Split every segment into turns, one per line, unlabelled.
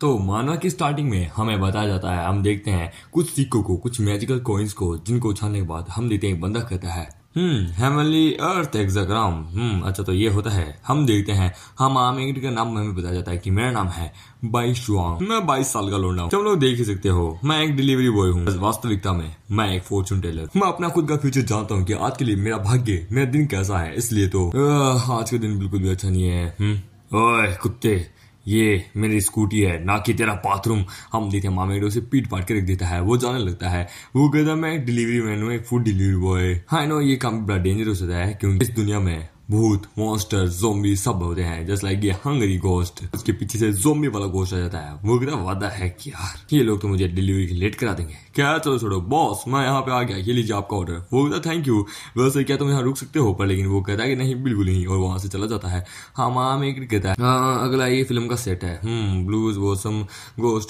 तो माना कि स्टार्टिंग में हमें बताया जाता है हम देखते हैं कुछ सिक्कों को कुछ मैजिकल कोइंस को जिनको उछालने के बाद हम देखते हैं बंदा कहता है हम्म अर्थ एग्जाग्राम हम्म अच्छा तो ये होता है हम देखते हैं हम आमिर का नाम हमें बताया जाता है कि मेरा नाम है बाई शुआंग मैं बाईस साल का लौंडा हूँ तुम लोग देख ही सकते हो मैं एक डिलीवरी बॉय हूँ वास्तविकता में मैं एक फॉर्चून टेलर मैं अपना खुद का फ्यूचर जानता हूँ कि आज के लिए मेरा भाग्य मेरा दिन कैसा है इसलिए तो आज का दिन बिल्कुल भी अच्छा नहीं है हम्म, ओए कुत्ते ये मेरी स्कूटी है ना कि तेरा बाथरूम हम देखे मामे उसे पीट पाट के रख देता है वो जाने लगता है वो कहता मैं डिलीवरी मैन हूँ एक फूड डिलीवरी बॉय हाँ नो ये काम बड़ा डेंजरस होता है क्योंकि इस दुनिया में भूत मॉन्स्टर जोम्बी सब होते हैं जस्ट लाइक ये हंगरी गोस्ट उसके पीछे से जोम्बी वाला गोस्ट आ जाता है वो कितना वादा है कि यार ये लोग तो मुझे डिलीवरी लेट करा देंगे क्या चलो छोड़ो बॉस मैं यहाँ पे आ गया ये लीजिए आपका ऑर्डर वो कहता थैंक यू वैसे क्या तुम यहाँ रुक सकते हो पर लेकिन वो कहता है कि नहीं बिल्कुल नहीं और वहां से चला जाता है हाँ माम एक कहता है आ, हाँ, अगला ये फिल्म का सेट है ब्लूज वोसम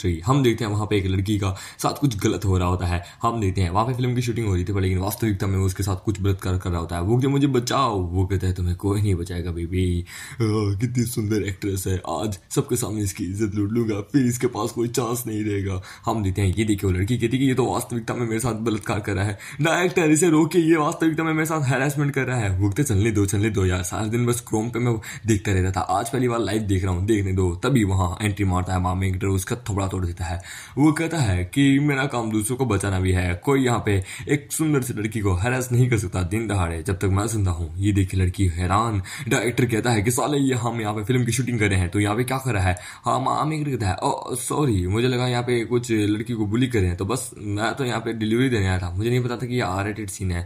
ही हम देखते हैं वहां पे एक लड़की का साथ कुछ गलत हो रहा होता है हम देखते हैं वहां पे फिल्म की शूटिंग हो रही थी पर लेकिन वास्तविकता में उसके साथ कुछ गलत कर रहा होता है वो मुझे बचाओ वो कहता है तुम्हें कोई नहीं बचाएगा बेबी हाँ, कितनी सुंदर एक्ट्रेस है आज सबके सामने इसकी इज्जत लूट लूंगा फिर इसके पास कोई चांस नहीं रहेगा हम देते हैं ये देखिए वो लड़की कहती है ये तो वास्तविकता में मेरे साथ बलात्कार कर रहा है डायरेक्टर इसे रोक के ये वास्तविकता में मेरे साथ हेरासमेंट कर रहा है भुगते चलने दो चलने दो यार सारे दिन बस क्रोम पे मैं देखता रहता था आज पहली बार लाइव देख रहा हूँ देखने दो तभी वहाँ एंट्री मारता है मामे एक्टर उसका थोड़ा तोड़ देता है वो कहता है कि मेरा काम दूसरों को बचाना भी है कोई यहाँ पे एक सुंदर सी लड़की को हैरास नहीं कर सकता दिन दहाड़े जब तक मैं सुनता हूँ ये देखिए लड़की हैरान डायरेक्टर कहता है कि साले ये हम यहाँ पे फिल्म की शूटिंग कर रहे हैं तो यहाँ पे क्या कर रहा है हाँ माम एक कहता है ओ सॉरी मुझे लगा यहाँ पे कुछ लड़की को बुली कर रहे हैं तो बस मैं तो यहाँ पे डिलीवरी देने आया था मुझे नहीं पता था कि ये आर एटेड सीन है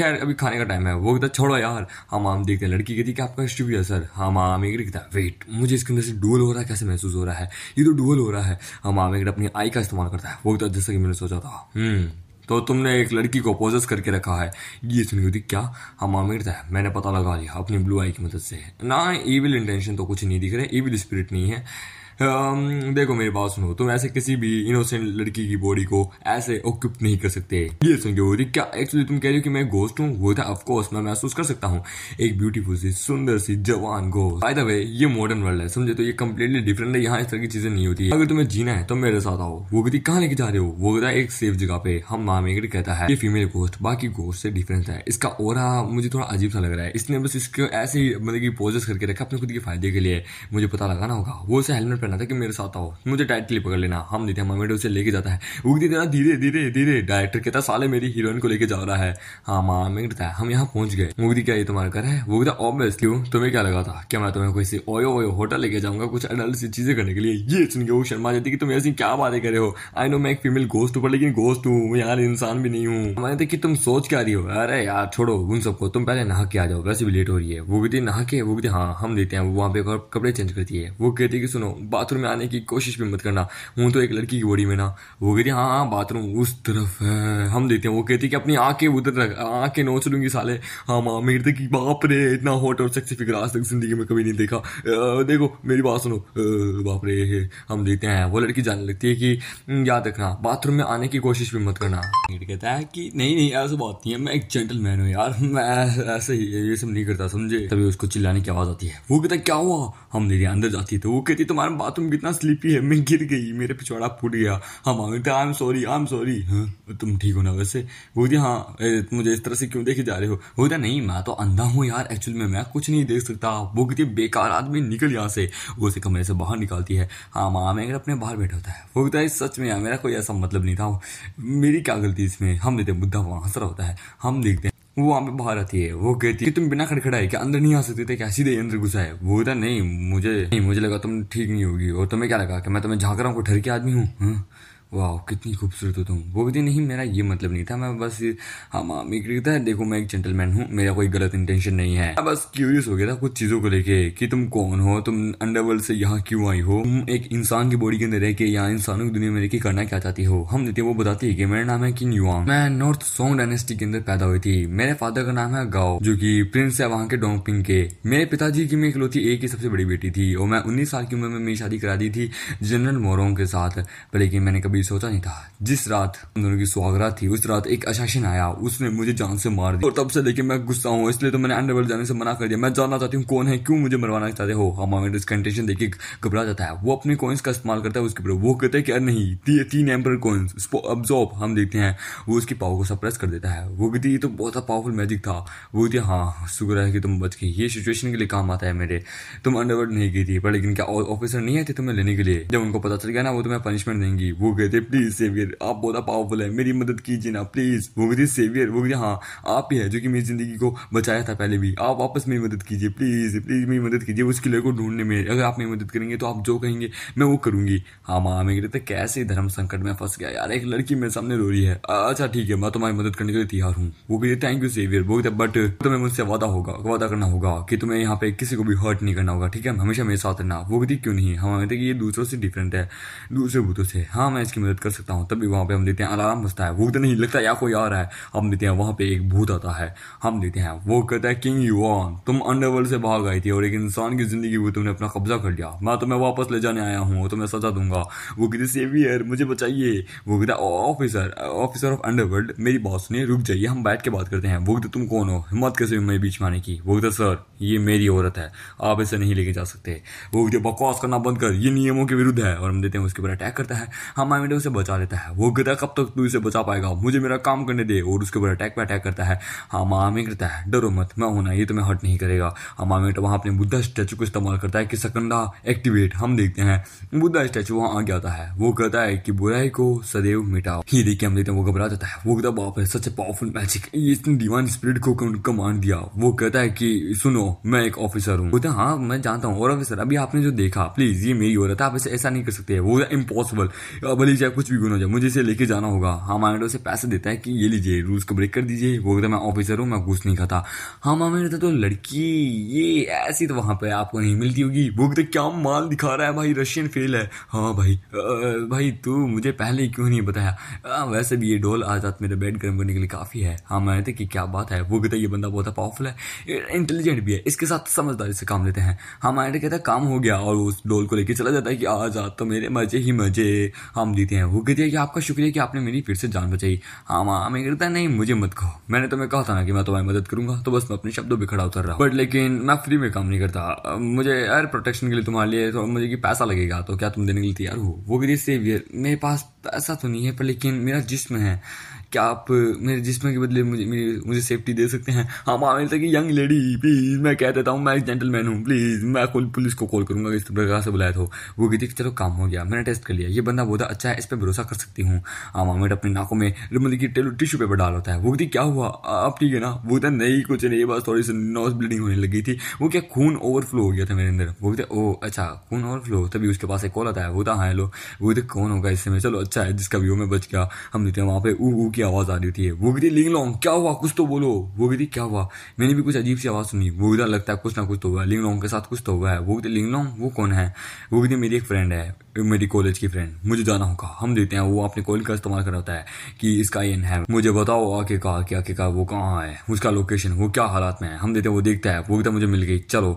खैर अभी खाने का टाइम है वो कहता छोड़ो यार हाँ, हम आम देखते हैं लड़की कहती कि आपका हिस्ट्री है सर हाँ माम एक कहता है वेट मुझे इसके अंदर से डुअल हो रहा है कैसे महसूस हो रहा है ये तो डुअल हो रहा है हम आम एक अपनी आई का इस्तेमाल करता है वो कहता जैसा कि मैंने सोचा था हम्म तो तुमने एक लड़की को पोजस करके रखा है ये सुनी होती क्या हम आमिर था मैंने पता लगा लिया अपनी ब्लू आई की मदद से ना इविल इंटेंशन तो कुछ नहीं दिख रहे इविल स्पिरिट नहीं है Um, देखो मेरी बात सुनो तुम ऐसे किसी भी इनोसेंट लड़की की बॉडी को ऐसे ऑक्यूप नहीं कर सकते ये सुन के बोली क्या एक्चुअली तुम कह रही हो कि मैं गोस्ट हूँ वो था ऑफकोर्स मैं महसूस कर सकता हूँ एक ब्यूटीफुल सी सुंदर सी जवान गोस्ट बाय द वे ये मॉडर्न वर्ल्ड है समझे तो ये कम्प्लीटली डिफरेंट है यहाँ इस तरह की चीजें नहीं होती अगर तुम्हें जीना है तो मेरे साथ आओ वो कहती कहाँ लेके जा रहे हो वो कहता एक सेफ जगह पे हम मामेगढ़ कहता है ये फीमेल गोस्ट बाकी गोस्ट से डिफरेंस है इसका और मुझे थोड़ा अजीब सा लग रहा है इसने बस इसको ऐसे ही मतलब की पोजेस करके रखा अपने खुद के फायदे के लिए मुझे पता लगाना होगा वो उसे हेलमेट करना था कि मेरे साथ आओ मुझे डायरेक्ट क्लिप पकड़ लेना हम दीदी हमारे मेडो से लेके जाता है उग देना धीरे धीरे धीरे डायरेक्टर कहता साले मेरी हीरोइन को लेके जा रहा है हाँ माँ मैं कहता है हम यहाँ पहुंच गए मुगदी क्या ये तुम्हारा घर है वो कहता ऑब्वियसली तुम्हें क्या लगा था क्या मैं तुम्हें कोई सी ओयो ओयो होटल लेके जाऊंगा कुछ अडल्ट सी चीजें करने के लिए ये सुन के वो शर्मा जाती कि तुम ऐसी क्या बातें करे हो आई नो मैं एक फीमेल गोस्ट हूँ लेकिन गोस्ट हूँ यार इंसान भी नहीं हूँ मैंने तो कि तुम सोच क्या रही हो अरे यार छोड़ो उन सबको तुम पहले नहा के आ जाओ वैसे भी लेट हो रही है वो कहती नहा के वो कहती हाँ हम देते हैं वहाँ पे कपड़े चेंज करती है वो कहती है कि सुनो बाथरूम में आने की कोशिश भी मत करना हूँ तो एक लड़की की बॉडी में ना वो कहती हाँ हाँ बाथरूम उस तरफ है हम देते हैं वो कहती कि अपनी आंखें उधर रख आंखें नोच लूंगी साले हाँ माँ मेरे तक तो बाप रे इतना हॉट और सेक्सी फिगर आज तक जिंदगी में कभी नहीं देखा देखो मेरी बात सुनो बाप रे हम देते हैं वो लड़की जाने लगती है कि याद रखना बाथरूम में आने की कोशिश भी मत करना कहता है कि नहीं नहीं ऐसा बात नहीं है मैं एक जेंटलमैन हूँ यार मैं ऐसे ही ये सब नहीं करता समझे तभी उसको चिल्लाने की आवाज़ आती है वो कहता है क्या हुआ हम दीदी अंदर जाती है तो वो कहती तुम्हारा हाँ, तुम कितना स्लीपी है मैं गिर गई मेरे पिछवाड़ा फूट गया हम मांगता I am sorry I am sorry हाँ, तो, हाँ तो तुम ठीक हो ना वैसे बोलती हाँ मुझे इस तरह से क्यों देखे जा रहे हो बोलता तो नहीं मैं तो अंधा हूँ यार एक्चुअल में मैं कुछ नहीं देख सकता वो कहती बेकार आदमी निकल यहाँ से वो उसे कमरे से बाहर निकालती है हाँ माँ मैं अपने बाहर बैठा होता है वो कहता है सच में यार मेरा कोई ऐसा मतलब नहीं था मेरी क्या गलती इसमें हम देते बुद्धा वहाँ हंस रहा होता है हम देखते हैं वो वहाँ पे बाहर आती है वो कहती है कि तुम बिना खड़खड़ाए क्या अंदर नहीं आ सकते थे क्या सीधे अंदर घुसा है वो बोलता नहीं मुझे नहीं मुझे लगा तुम ठीक नहीं होगी और तुम्हें क्या लगा कि मैं तुम्हें झाकर रहा हूँ ठर के आदमी हूँ हाँ। वाह कितनी खूबसूरत हो तुम वो भी तो नहीं मेरा ये मतलब नहीं था मैं बस हम हाँ, आमी करता है देखो मैं एक जेंटलमैन हूँ मेरा कोई गलत इंटेंशन नहीं है मैं बस क्यूरियस हो गया था कुछ चीज़ों को लेके कि तुम कौन हो तुम अंडरवर्ल्ड से यहाँ क्यों आई हो तुम एक इंसान की बॉडी के अंदर रह के यहाँ इंसानों की दुनिया में रह के करना क्या चाहती हो हम देते वो बताती है कि मेरा नाम है किंग युवा मैं नॉर्थ सोंग डायनेस्टी के अंदर पैदा हुई थी मेरे फादर का नाम है गाओ जो की प्रिंस है वहाँ के डोंगपिंग के मेरे पिताजी की मैं इकलौती एक ही सबसे बड़ी बेटी थी और मैं उन्नीस साल की उम्र में मेरी शादी करा दी थी जनरल मोरोंग के साथ पर लेकिन मैंने कभी कभी सोचा नहीं था जिस रात उन दोनों की सुहागरात थी उस रात एक अशासन आया उसने मुझे जान से मार दिया और तब से देखिए मैं गुस्सा हूँ इसलिए तो मैंने अंडरवर्ल्ड जाने से मना कर दिया मैं जानना चाहती हूँ कौन है क्यों मुझे मरवाना चाहते हो हमारे डिस्कंटेशन देखिए घबरा जाता है वो अपने कॉइन्स का इस्तेमाल करता है उसके ऊपर वो कहते हैं कि नहीं तीन एम्पर कॉइन्स उसको अब्जॉर्ब हम देखते हैं वो उसकी पावर को सप्रेस कर देता है वो कहती ये तो बहुत पावरफुल मैजिक था वो कहती हाँ शुक्र है कि तुम बच गई ये सिचुएशन के लिए काम आता है मेरे तुम अंडरवर्ल्ड नहीं गई थी पर लेकिन क्या ऑफिसर नहीं आए थे तुम्हें लेने के लिए जब उनको पता चल गया ना वो तुम्हें पनिशमेंट देंगी वो कहते गए थे प्लीज़ सेवियर आप बहुत पावरफुल है मेरी मदद कीजिए ना प्लीज़ वो भी थी सेवियर वो भी हाँ आप ही है जो कि मेरी ज़िंदगी को बचाया था पहले भी आप वापस मेरी मदद कीजिए प्लीज़ प्लीज़ मेरी मदद कीजिए उस किले को ढूंढने में अगर आप मेरी मदद करेंगे तो आप जो कहेंगे मैं वो करूंगी हाँ माँ मैं कहते कैसे धर्म संकट में फंस गया यार एक लड़की मेरे सामने रो रही है अच्छा ठीक है मैं तुम्हारी मदद करने के लिए तैयार हूँ वो कहते थैंक यू सेवियर वो कहते बट तुम्हें मुझसे वादा होगा वादा करना होगा कि तुम्हें यहाँ पे किसी को भी हर्ट नहीं करना होगा ठीक है हमेशा मेरे साथ रहना वो कहती क्यों नहीं हम हाँ, कहते ये दूसरों से डिफरेंट है दूसरे भूतों से हाँ मैं इसकी आपकी मदद कर सकता हूँ तभी वहाँ पे हम देते हैं अलार्म बजता है भूत तो नहीं लगता या कोई आ रहा है हम देते हैं वहाँ पे एक भूत आता है हम देते हैं वो कहता है किंग यू ऑन तुम अंडरवर्ल्ड से भाग आई थी और एक इंसान की जिंदगी को तुमने अपना कब्जा कर लिया मैं तुम्हें वापस ले जाने आया हूँ तुम्हें सजा दूंगा वो कहते सेवियर मुझे बचाइए वो कहता ऑफिसर ऑफिसर ऑफ अंडरवर्ल्ड मेरी बॉस ने रुक जाइए हम बैठ के बात करते हैं वो कहते तुम कौन हो हिम्मत कैसे हुई मेरे बीच में आने की वो कहते सर ये मेरी औरत है आप इसे नहीं लेके जा सकते वो कहते बकवास करना बंद कर ये नियमों के विरुद्ध है और हम देते हैं उसके ऊपर अटैक करता है हमारे पांडे उसे बचा लेता है वो कहता है कब तक तू इसे बचा पाएगा मुझे मेरा काम करने दे और उसके ऊपर अटैक पे अटैक करता है हमामे हाँ, करता है डरो मत मैं होना ये तुम्हें हट नहीं करेगा तो वहाँ अपने बुद्धा स्टैचू को इस्तेमाल करता है कि सकंदा एक्टिवेट हम देखते हैं बुद्धा स्टैचू वहाँ आ जाता है वो कहता है कि बुराई को सदैव मिटाओ ये देखिए हम देखते हैं वो घबरा जाता है वो कहता बाप है सच ए पावरफुल मैजिक इसने डिवाइन स्पिरिट को कमांड दिया वो कहता है कि सुनो मैं एक ऑफिसर हूँ बोलते हाँ मैं जानता हूँ और ऑफिसर अभी आपने जो देखा प्लीज ये मेरी हो रहा था आप ऐसा नहीं कर सकते वो इम्पॉसिबल भले पुलिस या कुछ भी गुना हो जाए मुझे इसे लेके जाना होगा हाँ मामेडो उसे पैसे देता है कि ये लीजिए रूल्स को ब्रेक कर दीजिए वो कहता मैं ऑफिसर हूँ मैं घूस नहीं खाता हाँ मामा ने तो लड़की ये ऐसी तो वहाँ पर आपको नहीं मिलती होगी वो कहते क्या माल दिखा रहा है भाई रशियन फेल है हाँ भाई आ, भाई तू मुझे पहले क्यों नहीं बताया आ, वैसे भी ये डोल आज रात मेरे बेड गर्म करने के लिए काफ़ी है हाँ मैं कहते कि क्या बात है वो कहता ये बंदा बहुत पावरफुल है इंटेलिजेंट भी है इसके साथ समझदारी से काम लेते हैं हाँ माया कहता काम हो गया और उस डोल को लेकर चला जाता है कि आज रात तो मेरे मजे ही मजे हम दी गिरते हैं वो कहती है कि आपका शुक्रिया कि आपने मेरी फिर से जान बचाई हाँ माँ मैं गिरता नहीं मुझे मत कहो मैंने तुम्हें कहा था ना कि मैं तुम्हारी मदद करूंगा तो बस मैं अपने शब्दों पर खड़ा उतर रहा बट लेकिन मैं फ्री में काम नहीं करता मुझे एयर प्रोटेक्शन के लिए तुम्हारे लिए तो मुझे कि पैसा लगेगा तो क्या तुम देने के लिए तैयार हो वो गिरी सेवियर मेरे पास पैसा तो नहीं है पर लेकिन मेरा जिसम है क्या आप मेरे जिसमें के बदले मुझे मेरे मुझे सेफ्टी दे सकते हैं हाँ मामले मिलता कि यंग लेडी प्लीज़ मैं कह देता हूँ मैं जेंटलमैन हूँ प्लीज़ मैं खुद पुलिस को कॉल करूँगा इस प्रकार से बुलाया तो वो कहती कि चलो काम हो गया मैंने टेस्ट कर लिया ये बंदा बहुत अच्छा है इस पर भरोसा कर सकती हूँ हाँ माँ अपनी नाकों में मतलब कि टिश्यू पेपर डाल होता है वो कहती क्या हुआ आप ठीक है ना वो कहता नहीं कुछ नहीं बस थोड़ी सी नोज ब्लीडिंग होने लगी थी वो क्या खून ओवरफ्लो हो गया था मेरे अंदर वो कहते ओ अच्छा खून ओवरफ्लो तभी उसके पास एक कॉल आता है वो था हाँ हेलो वो कहते कौन होगा इस समय चलो अच्छा है जिसका व्यू में बच गया हम देते हैं तो वहाँ पे ऊ ऊ की आवाज़ आ रही थी वोगरी लॉन्ग क्या हुआ कुछ तो बोलो वोगरी क्या हुआ मैंने भी कुछ अजीब सी आवाज़ सुनी वोगरा लगता है कुछ ना कुछ तो हुआ लिंग लॉन्ग के साथ कुछ तो हुआ है वोगरी लॉन्ग वो कौन है वोगरी मेरी एक फ्रेंड है मेरी कॉलेज की फ्रेंड मुझे जाना होगा हम देते हैं वो अपने कॉल का इस्तेमाल कराता है कि इसका एन है मुझे बताओ आके कहा कि आके कहा वो कहाँ है उसका लोकेशन वो क्या हालात में है हम देते हैं वो देखता है वो मुझे मिल गई चलो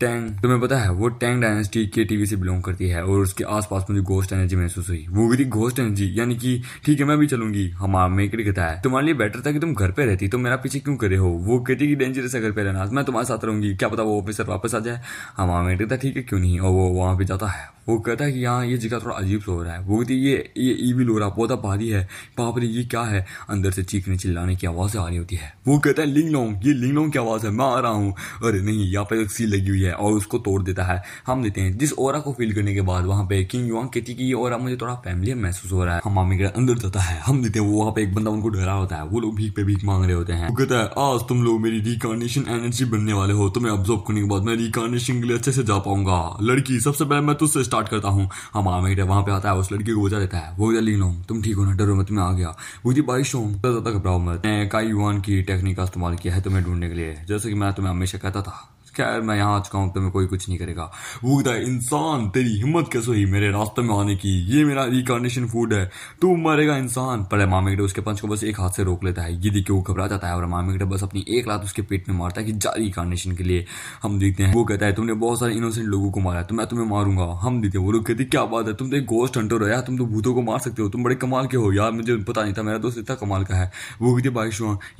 टैंग तुम्हें पता है वो टैंग डायनेस्टी के टीवी से बिलोंग करती है और उसके आसपास मुझे घोस्ट एनर्जी महसूस हुई वो थी घोस्ट एनर्जी यानी कि ठीक है मैं भी चलूंगी हमारा मेकड़ कहता है तुम्हारे लिए बेटर था कि तुम घर पे रहती तो मेरा पीछे क्यों करे हो वो कहती कि डेंजरस है घर पे रहना मैं तुम्हारे साथ रहूंगी क्या पता वो ऑफिसर वापस आ जाए हमारा मेकड़ कहता ठीक है क्यों नहीं और वो वहाँ पे जाता है वो कहता है कि यहाँ ये जगह थोड़ा अजीब सा हो रहा है वो कहती ये ये ईविल हो रहा बहुत भारी है वहां रे ये क्या है अंदर से चीखने चिल्लाने की आवाज़ आ रही होती है वो कहता है लिंग लॉन्ग ये लिंग लॉन्ग की आवाज़ है मैं आ रहा हूँ अरे नहीं यहाँ पर एक सी लगी हुई है है और उसको तोड़ देता है हम देते हैं जिस ओरा को फील करने के बाद वहाँ पे किंग युवांग कहती है कि ये ओरा मुझे थोड़ा फैमिली महसूस हो रहा है हम मामी के अंदर जाता है हम देते हैं वो वहाँ पे एक बंदा उनको डरा होता है वो लोग भीख पे भीख मांग रहे होते हैं कहता है आज तुम लोग मेरी रिकॉर्डिनेशन एनर्जी बनने वाले हो तुम्हें ऑब्जॉर्व करने के बाद मैं रिकॉर्डिनेशन के लिए अच्छे से जा पाऊंगा लड़की सबसे पहले मैं तुझसे स्टार्ट करता हूँ हम हाँ, हमामी वहाँ पे आता है उस लड़की को बोझा देता है वो जल्दी हो तुम ठीक हो ना डरो मैं तुम्हें आ गया वो जी बारिश हो ज्यादा घबराओ मत मैं काई युवान की टेक्निक का इस्तेमाल किया है तुम्हें ढूंढने के लिए जैसे कि मैं तुम्हें हमेशा कहता था खैर मैं यहाँ आ चुका हूँ तुम्हें कोई कुछ नहीं करेगा है इंसान तेरी हिम्मत कैसे हुई मेरे रास्ते में आने की ये मेरा रिकॉर्डिनेशन फूड है तू मरेगा इंसान पर मामेगडे उसके पंच को बस एक हाथ से रोक लेता है ये देखिए वो घबरा जाता है और मामेगडे बस अपनी एक लात उसके पेट में मारता है कि जा रिकॉर्डिनेशन के लिए हम देखते हैं वो कहता है तुमने बहुत सारे इनोसेंट लोगों को मारा है तो मैं तुम्हें मारूंगा हम हैं वो लोग कहते क्या बात है तुम तो एक गोस्ट हंटर हो यार तुम तो भूतों को मार सकते हो तुम बड़े कमाल के हो यार मुझे पता नहीं था मेरा दोस्त इतना कमाल का है वो कहते भाई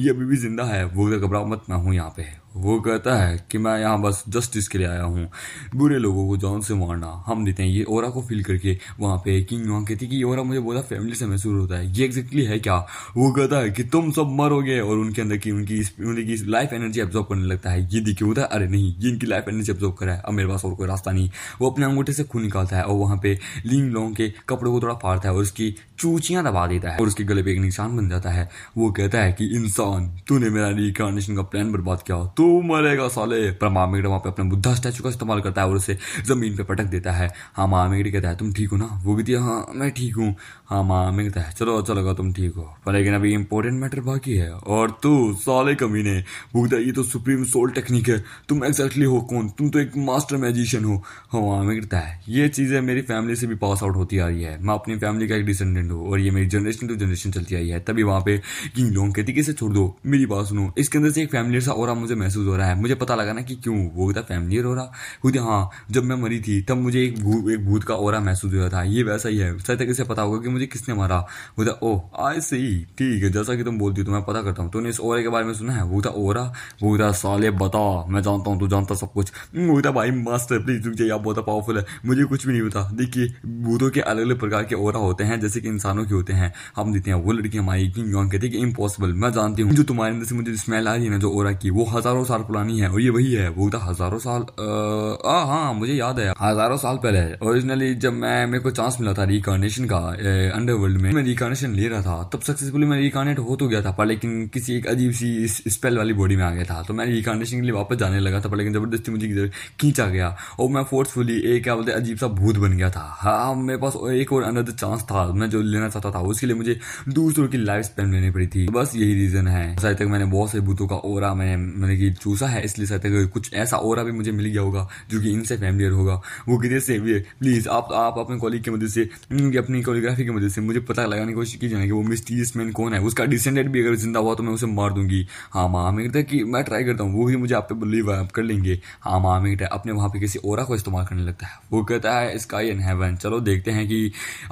ये अभी भी जिंदा है वो घबरा मत मैं हूँ यहाँ पे वो कहता है कि मैं यहाँ बस जस्टिस के लिए आया हूँ बुरे लोगों को जान से मारना हम देते हैं ये ओरा को फील करके वहाँ पे किंग वहाँ कहती है कि ओरा मुझे बोला फैमिली से महसूस होता है ये एग्जैक्टली है क्या वो कहता है कि तुम सब मरोगे और उनके अंदर की उनकी उनकी लाइफ एनर्जी एब्जॉर्व करने लगता है ये दिखे होता है अरे नहीं ये इनकी लाइफ एनर्जी एब्जॉर्व करा है अब मेरे पास और कोई रास्ता नहीं वो अपने अंगूठे से खून निकालता है और वहाँ पे लिंग लोंग के कपड़े को थोड़ा फाड़ता है और उसकी चूचियाँ दबा देता है और उसके गले पर एक निशान बन जाता है वो कहता है कि इंसान तूने मेरा रिकॉर्डेशन का प्लान बर्बाद किया तो मरेगा साले पर मामेगढ़ वहां पे अपने बुद्धा स्टैचू का इस्तेमाल करता है और उसे ज़मीन पे पटक देता है हाँ मामेगढ़ कहता है तुम ठीक हो ना वो भी दिया हाँ मैं ठीक हूँ हाँ माँ मिलता है चलो अच्छा लगा तुम ठीक हो पर लेकिन अभी इंपॉर्टेंट मैटर बाकी है और तू साले कमीने भुगता ये तो सुप्रीम सोल टेक्निक है तुम एग्जैक्टली हो कौन तुम तो एक मास्टर मैजिशियन हो हाँ माँ मिलता है ये चीज़ें मेरी फैमिली से भी पास आउट होती आ रही है मैं अपनी फैमिली का एक डिसेंडेंट हूँ और ये मेरी जनरेशन टू जनरेशन चलती आई है तभी वहाँ पे किंग लोग कहती किसे छोड़ दो मेरी बात सुनो इसके अंदर से एक फैमिली सा और मुझे महसूस हो रहा है मुझे पता लगा ना कि क्यों वो था फैमिलियर हो रहा हाँ जब मैं मरी थी तब मुझे एक भूत का और महसूस हो रहा था ये वैसा ही है शायद तक इसे पता होगा कि मुझे किसने मारा वो था ओ आई सही ठीक है जैसा कि तुम बोलती हो तो मैं पता करता हूँ तूने इस ओरे के बारे में सुना है वो था ओरा वो था साले बता मैं जानता हूँ तू जानता सब कुछ हम्म, वो था भाई मास्टर प्लीज रुक जाइए आप बहुत पावरफुल है मुझे कुछ भी नहीं पता देखिए भूतों के अलग अलग प्रकार के ओरा होते हैं जैसे कि इंसानों के होते हैं हम देते हैं वो लड़की हमारी किंग यॉन्ग कहती है कि इम्पॉसिबल मैं जानती हूँ जो तुम्हारे अंदर से मुझे स्मेल आ रही है ना जो ओरा की वो हजारों साल पुरानी है और ये वही है वो था हजारों साल हाँ मुझे याद है हजारों साल पहले ओरिजिनली जब मैं मेरे को चांस मिला था रिकॉर्नेशन का अंडरवर्ल्ड में मैं रिकानेशन ले रहा था तब सक्सेसफुली मैं रिकानेट हो तो गया था पर लेकिन किसी एक अजीब सी स्पेल वाली बॉडी में आ गया था तो मैं रिकानेशन के लिए वापस जाने लगा था पर लेकिन ज़बरदस्ती मुझे किधर खींचा गया और मैं फोर्सफुली एक क्या बोलते अजीब सा भूत बन गया था हाँ मेरे पास एक और अनदर चांस था मैं जो लेना चाहता था उसके लिए मुझे दूसरों की लाइफ स्पेंड लेनी पड़ी थी बस यही रीज़न है शायद तक मैंने बहुत से भूतों का ओरा मैंने मैंने की चूसा है इसलिए शायद तक कुछ ऐसा ओरा भी मुझे मिल गया होगा जो कि इनसे फैमिलियर होगा वो किधर से भी प्लीज़ आप आप अपने कॉलेज की मदद से अपनी कोरियोग्राफी की वजह से मुझे पता लगाने की कोशिश की जाए कि वो मिस्टीरियस मैन कौन है उसका डिसेंडेंट भी अगर जिंदा हुआ तो मैं उसे मार दूंगी हाँ माँ मैं कहता तो कि मैं ट्राई करता हूँ वो ही मुझे आप पे बिलीव आप कर लेंगे हाँ माँ मैं कहता तो अपने वहाँ पे किसी और को इस्तेमाल करने लगता है वो कहता है स्काई एंड हैवन चलो देखते हैं कि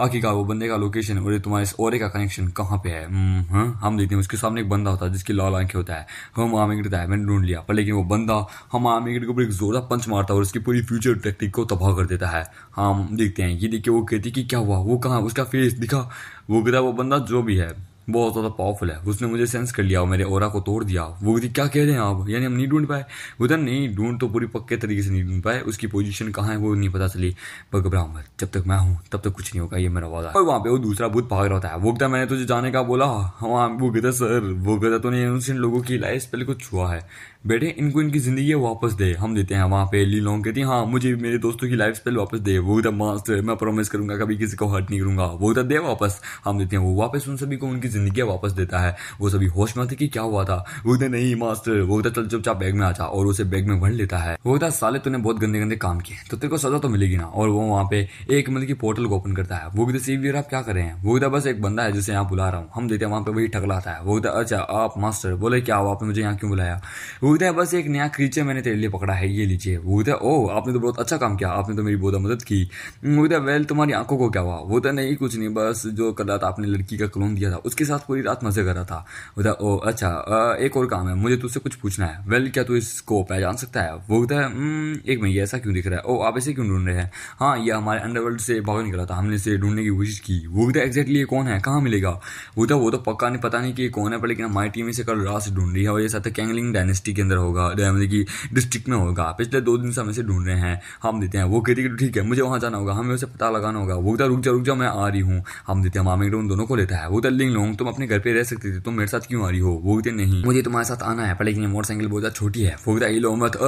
आखिर का वो बंदे का लोकेशन और तुम्हारे इस और का कनेक्शन कहाँ पे है हम्म, हाँ, हम देखते हैं उसके सामने एक बंदा होता है जिसकी लाल आंखें होता है हम हाँ, आम में कहता तो है मैंने ढूंढ लिया पर लेकिन वो बंदा हम आम के ऊपर एक जोरदार पंच मारता है और उसकी पूरी फ्यूचर टेक्टिक को तबाह कर देता है हम देखते हैं ये देखिए वो कहती कि क्या हुआ वो कहाँ उसका फेस दिखा वो कहता वो बंदा जो भी है बहुत ज़्यादा पावरफुल है उसने मुझे सेंस कर लिया मेरे और को तोड़ दिया वो कहती क्या कह रहे हैं आप यानी हम नहीं ढूंढ पाए उधर नहीं ढूंढ तो पूरी पक्के तरीके से नहीं ढूंढ पाए उसकी पोजीशन कहाँ है वो नहीं पता चली पर घबरा मत जब तक मैं हूँ तब तक कुछ नहीं होगा ये मेरा वादा और वहाँ पे वो दूसरा भूत भाग रहा होता है वो कहता मैंने तुझे जाने का बोला हाँ, हाँ वो कहता सर वो कहता तो नहीं लोगों की लाइफ पहले कुछ हुआ है बेटे इनको इनकी ज़िंदगी वापस दे हम देते हैं वहाँ पे ली लॉन्ग कहती है हाँ मुझे मेरे दोस्तों की लाइफ स्टाइल वापस दे वो था मास्टर मैं प्रॉमिस करूंगा कभी किसी को हर्ट नहीं करूँगा वो तो दे वापस हम देते हैं वो वापस उन सभी को उनकी ज़िंदगी वापस देता है वो सभी होश में थे कि क्या हुआ था वो कहते नहीं मास्टर वो था चल चुपचाप बैग में आ जा और उसे बैग में भर लेता है वो था साले तूने बहुत गंदे गंदे काम किए तो तेरे को सजा तो मिलेगी ना और वो वहाँ पे एक मतलब की पोर्टल को ओपन करता है वो कहते सीवियर आप क्या कर रहे हैं वो कहता बस एक बंदा है जिसे यहाँ बुला रहा हूँ हम देते हैं वहाँ पे वही ठकलाता है वो कहता अच्छा आप मास्टर बोले क्या हो आपने मुझे यहाँ क्यों बुलाया वो है बस एक नया क्रीचर मैंने तेरे लिए पकड़ा है ये लीजिए भूता ओ आपने तो बहुत अच्छा काम किया आपने तो मेरी बहुत मदद की है वेल तुम्हारी आंखों को क्या हुआ वो तो नहीं कुछ नहीं बस जो रहा था आपने लड़की का क्लोन दिया था उसके साथ पूरी रात मजे कर रहा था बोलता ओ अच्छा एक और काम है मुझे तुझसे कुछ पूछना है वेल क्या तू इसको पहचान सकता है वो है हम्म, एक मैं ऐसा क्यों दिख रहा है ओ आप ऐसे क्यों ढूंढ रहे हैं हाँ ये हमारे अंडरवर्ल्ड से बाहर रहा था हमने इसे ढूंढने की कोशिश की वो है एग्जैक्टली ये कौन है कहाँ मिलेगा बोलता वो तो पक्का नहीं पता नहीं कि कौन है पर लेकिन हमारी टीम इसे कल रात से ढूंढ रही है और ये साथ कैंगलिंग डायनेस्टी के अंदर होगा मतलब कि डिस्ट्रिक्ट में होगा पिछले दो दिन से हम इसे ढूंढ रहे हैं हम देते हैं वो कहती है ठीक है मुझे वहाँ जाना होगा हमें उसे पता लगाना होगा वो कहता रुक जा रुक जा मैं आ रही हूँ हम देते हैं मामिंग उन दोनों को लेता है वो तो लिंग लोग तुम अपने घर पर रह सकते थे तुम मेरे साथ क्यों आ रही हो वो कहते नहीं मुझे तुम्हारे साथ आना है पर लेकिन मोटरसाइकिल बहुत ज़्यादा छोटी है वो कहता ये लो मत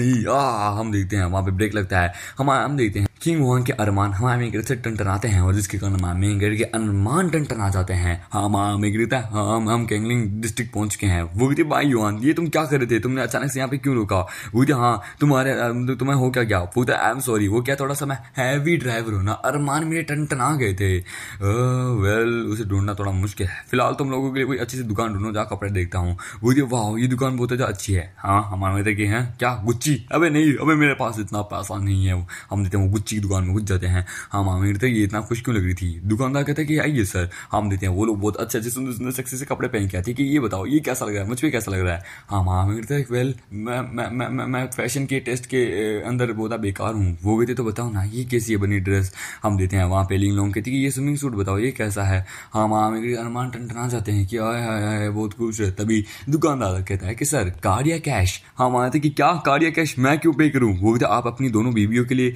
नहीं आ हम देखते हैं वहाँ पर ब्रेक लगता है हम हम देखते हैं किंग वोहन के अरमान हम आमिर से टनटनाते हैं और जिसके कारण आमिर के अरमान टनटना जाते हैं हाँ, हम आमिर हाँ, हम हम कैंगलिंग डिस्ट्रिक्ट पहुंच चुके हैं वो कहते भाई युवान ये तुम क्या कर रहे थे तुमने अचानक से यहाँ पे क्यों रोका वो कहते हाँ तुम्हारे तो तुम्हें हो क्या क्या वो आई एम सॉरी वो क्या थोड़ा सा मैं हैवी ड्राइवर हूँ ना अरमान मेरे टनटना गए थे वेल उसे ढूंढना थोड़ा मुश्किल है फिलहाल तुम लोगों के लिए कोई अच्छी सी दुकान ढूंढो जहाँ कपड़े देखता हूँ वो कहते वाह ये दुकान बहुत ज़्यादा अच्छी है हाँ हमारे की हैं क्या गुच्ची अभी नहीं अभी मेरे पास इतना पैसा नहीं है हम देते हैं गुच्ची कुर्ची दुकान में घुस जाते हैं हम आमिर थे ये इतना खुश क्यों लग रही थी दुकानदार कहते हैं कि आइए सर हम देते हैं वो लोग बहुत अच्छे अच्छे सुंदर सुंदर सक्सेस से कपड़े पहन के आते हैं कि ये बताओ ये कैसा लग रहा है मुझ पर कैसा लग रहा है हम आमिर थे वेल मैं मैं फैशन के टेस्ट के अंदर बहुत बेकार हूँ वो भी तो बताओ ना ये कैसी है बनी ड्रेस हम देते हैं वहाँ पे लिंग लोग कहती कि ये स्विमिंग सूट बताओ ये कैसा है हम हाँ, आमिर अनुमान टनटना जाते हैं कि आय हाय हाय बहुत खुश है तभी दुकानदार कहता है कि सर कार्ड या कैश हम आए थे कि क्या कार्ड या कैश मैं क्यों पे करूँ वो भी तो आप अपनी दोनों बीवियों के लिए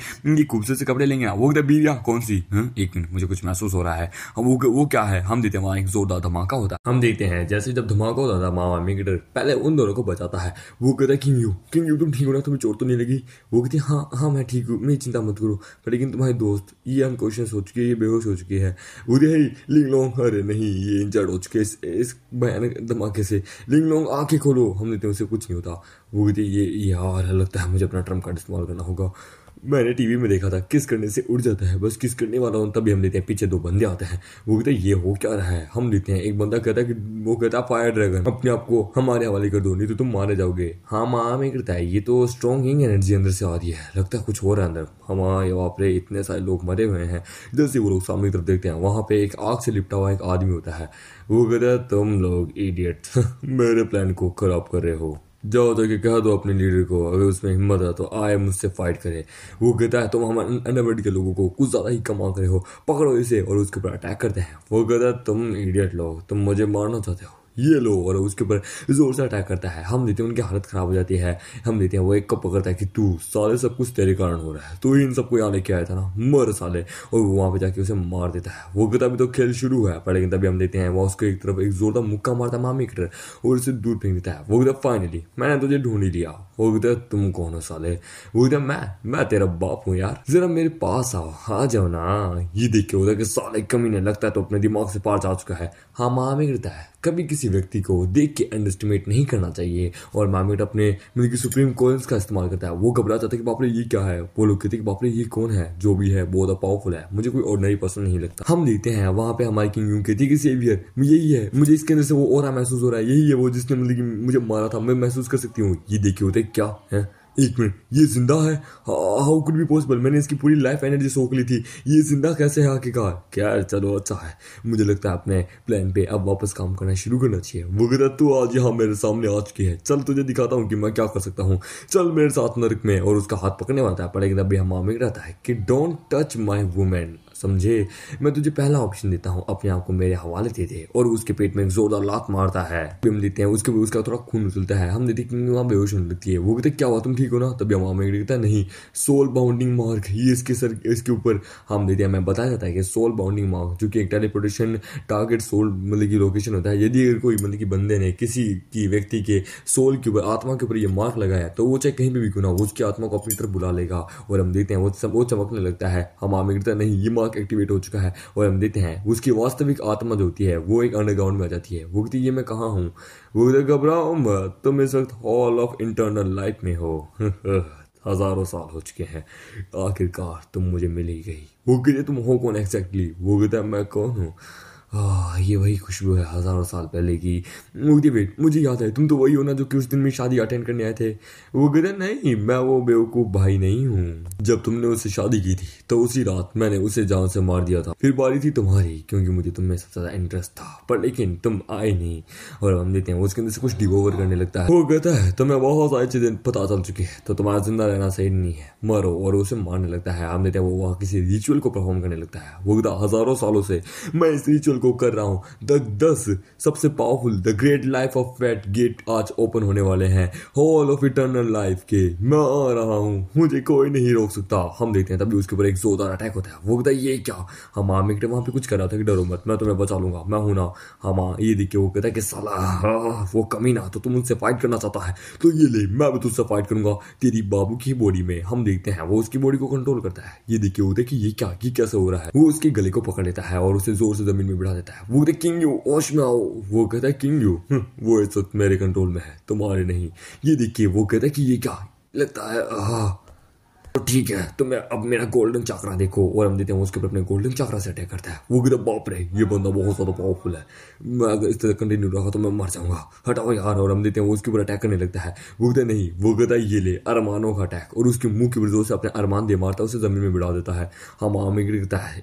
खूबसूरत से कपड़े लेंगे वो वो बीविया कौन सी है? हम्म? एक मिनट मुझे कुछ महसूस हो रहा है वो वो क्या है हम देखते हैं वहाँ एक जोरदार धमाका होता है हम देखते हैं जैसे जब धमाका होता था मामा मिगडर पहले उन दोनों को बचाता है वो कहता है किंग यू किंग यू तुम ठीक हो ना तुम्हें चोट तो नहीं लगी वो कहती है हाँ हाँ मैं ठीक हूँ मेरी चिंता मत करो लेकिन तुम्हारे दोस्त ये अनकॉन्शियस हो सोच के ये बेहोश हो चुकी है वो लिंग लोंग अरे नहीं ये इंजर्ड हो चुके इस, भयानक धमाके से लिंग लोंग आंखें खोलो हम देते हैं उसे कुछ नहीं होता वो कहते है ये यार लगता है मुझे अपना ट्रम्प कार्ड इस्तेमाल करना होगा मैंने टीवी में देखा था किस करने से उड़ जाता है बस किस करने वाला हूँ तभी हम लेते हैं पीछे दो बंदे आते हैं वो कहते हैं ये हो क्या रहा है हम लेते हैं एक बंदा कहता है कि वो कहता है फायर ड्रैगन अपने आप को हमारे हवाले कर दो नहीं तो तुम मारे जाओगे हाँ माँ में करता है ये तो स्ट्रॉन्ग ही एनर्जी अंदर से आ रही है लगता है कुछ हो रहा है अंदर हमारे वहाँ पे इतने सारे लोग मरे हुए हैं इधर से वो लोग सामने की तरफ देखते हैं वहाँ पे एक आग से लिपटा हुआ एक आदमी होता है वो कहता है तुम लोग इडियट मेरे प्लान को खराब कर रहे हो जाओ तो कि कह दो अपने लीडर को अगर उसमें हिम्मत है तो आए मुझसे फाइट करे वो कहता है तुम हम अंडरवर्ल्ड के लोगों को कुछ ज़्यादा ही कमा करे हो पकड़ो इसे और उसके ऊपर अटैक करते हैं वो कहता है तुम इडियट लोग तुम मुझे मारना चाहते हो ये लो और उसके ऊपर जोर से अटैक करता है हम देते हैं उनकी हालत ख़राब हो जाती है हम देते हैं वो एक को पकड़ता है कि तू साले सब कुछ तेरे कारण हो रहा है तू ही इन सबको यहाँ लेके आया था ना मर साले और वो वहाँ पे जाके उसे मार देता है वो कहता अभी तो खेल शुरू हुआ है पर लेकिन तभी हम देते हैं वह उसको एक तरफ एक जोरदार मुक्का मारता है मामी कटर और उसे दूर फेंक देता है वो कहता फाइनली मैंने तुझे ढूंढ ही लिया वो कहता तुम कौन हो साले वो कहता मैं मैं तेरा बाप हूँ यार जरा मेरे पास आओ आ हाँ, जाओ ना ये देख के होता कि साले कमी नहीं लगता है तो अपने दिमाग से पार जा चुका है हाँ मामी करता है कभी किसी व्यक्ति को देख के अंडरस्टिमेट नहीं करना चाहिए और मामेट अपने मतलब कि सुप्रीम कोर्ट का इस्तेमाल करता है वो घबरा जाता है कि बापरे ये क्या है वो लोग कहते हैं कि बापरे ये कौन है जो भी है बहुत पावरफुल है मुझे कोई ऑर्डनरी पर्सन नहीं लगता हम देखते हैं वहाँ पे हमारी किंग यूं कहती है कि सेवियर यही है मुझे इसके अंदर से वो और महसूस हो रहा है यही है वो जिसने मतलब कि मुझे मारा था मैं महसूस कर सकती हूँ ये देखिए होते क्या है एक मिनट ये जिंदा है हाउ कुड बी पॉसिबल मैंने इसकी पूरी लाइफ एनर्जी सोख ली थी ये जिंदा कैसे है आखिरकार क्या चलो अच्छा है मुझे लगता है अपने प्लान पे अब वापस काम करना शुरू करना चाहिए वगैरह तू तो आज यहाँ मेरे सामने आ चुकी है चल तुझे दिखाता हूँ कि मैं क्या कर सकता हूँ चल मेरे साथ नरक में और उसका हाथ पकड़ने वाला पड़ेगा हम मामिक रहता है कि डोंट टच माई वुमेन समझे मैं तुझे पहला ऑप्शन देता हूँ अपने आप को मेरे हवाले दे दे और उसके पेट में एक जोरदार लात मारता है हम देते हैं उसके उसका थोड़ा खून उछलता है हम देते हैं वहाँ बेहोश होने लगती है वो कहते क्या हुआ तुम ठीक हो ना तभी हम हमें कहता नहीं सोल बाउंडिंग मार्क ही इसके सर इसके ऊपर हम देते हैं मैं बताया जाता है कि सोल बाउंडिंग मार्क जो कि एक टेलीपोर्टेशन टारगेट सोल मतलब की लोकेशन होता है यदि अगर कोई मतलब की बंदे ने किसी की व्यक्ति के सोल के ऊपर आत्मा के ऊपर ये मार्क लगाया तो वो चाहे कहीं भी क्यों ना उसकी आत्मा को अपनी तरफ बुला लेगा और हम देखते हैं वो सब वो चमकने लगता है हम हमें कहता नहीं ये मार्क नॉक एक्टिवेट हो चुका है और हम देखते हैं उसकी वास्तविक आत्मा जो होती है वो एक अंडरग्राउंड में आ जाती है वो कहती है मैं कहाँ हूँ वो घबराओ तुम इस वक्त हॉल ऑफ इंटरनल लाइफ में हो हजारों साल हो चुके हैं आखिरकार तुम मुझे मिल ही गई वो कहते तुम हो कौन एक्जैक्टली वो कहता मैं कौन हूँ ये वही खुशबू है हज़ारों साल पहले की मुझे मोगदीपेट मुझे याद है तुम तो वही हो ना जो कि उस दिन में शादी अटेंड करने आए थे वो कहते नहीं मैं वो बेवकूफ़ भाई नहीं हूँ जब तुमने उससे शादी की थी तो उसी रात मैंने उसे जान से मार दिया था फिर बारी थी तुम्हारी क्योंकि मुझे तुम में सबसे ज़्यादा इंटरेस्ट था पर लेकिन तुम आए नहीं और हम देते हैं उसके अंदर से कुछ डिवोवर करने लगता है वो कहता है तुम्हें बहुत सारी चीज़ें पता चल चुकी है तो तुम्हारा जिंदा रहना सही नहीं है मरो और उसे मारने लगता है हम देते हैं वो वहाँ किसी रिचुअल को परफॉर्म करने लगता है वो कहता हज़ारों सालों से मैं इस रिचुअल को कर रहा हूँ द दस सबसे powerful the great life of fat gate आज ओपन होने वाले हैं हॉल ऑफ इटर्नल लाइफ के मैं आ रहा हूँ मुझे कोई नहीं रोक सकता हम देखते हैं तभी उसके ऊपर एक जोरदार अटैक होता है वो कहता है ये क्या हम आम एक वहाँ पे कुछ कर रहा था कि डरो मत मैं तुम्हें बचा लूंगा मैं हूं ना हम ये देखिए वो कहता है कि सलाह हाँ, वो कमी ना तो तुम उनसे फाइट करना चाहता है तो ये ले मैं भी तुझसे फाइट करूंगा तेरी बाबू की बॉडी में हम देखते हैं वो उसकी बॉडी को कंट्रोल करता है ये देखिए वो देखिए ये क्या ये कैसे हो रहा है वो उसके गले को पकड़ लेता है और उसे जोर से जमीन में बिठा बुला देता है वो कहते तो किंग यू ओश में आओ वो कहता है किंग यू हम्म, वो इस वक्त मेरे कंट्रोल में है तुम्हारे नहीं ये देखिए वो कहता है कि ये क्या लगता है तो ठीक है तो मैं अब मेरा गोल्डन चाकरा देखो और हम देते हैं उसके ऊपर अपने गोल्डन चक्रा से अटैक करता है वो गिरा बाप रे ये बंदा बहुत ज़्यादा पावरफुल है मैं अगर इस तरह कंटिन्यू रखा तो मैं मर जाऊंगा हटाओ यार और हम देते हैं उसके ऊपर अटैक करने लगता है वो कहते नहीं वो कहता ये ले अरमानों का अटैक और उसके मुंह के ऊपर से अपने अरमान दे मारता है उसे ज़मीन में बिड़ा देता है हम आम गिरता है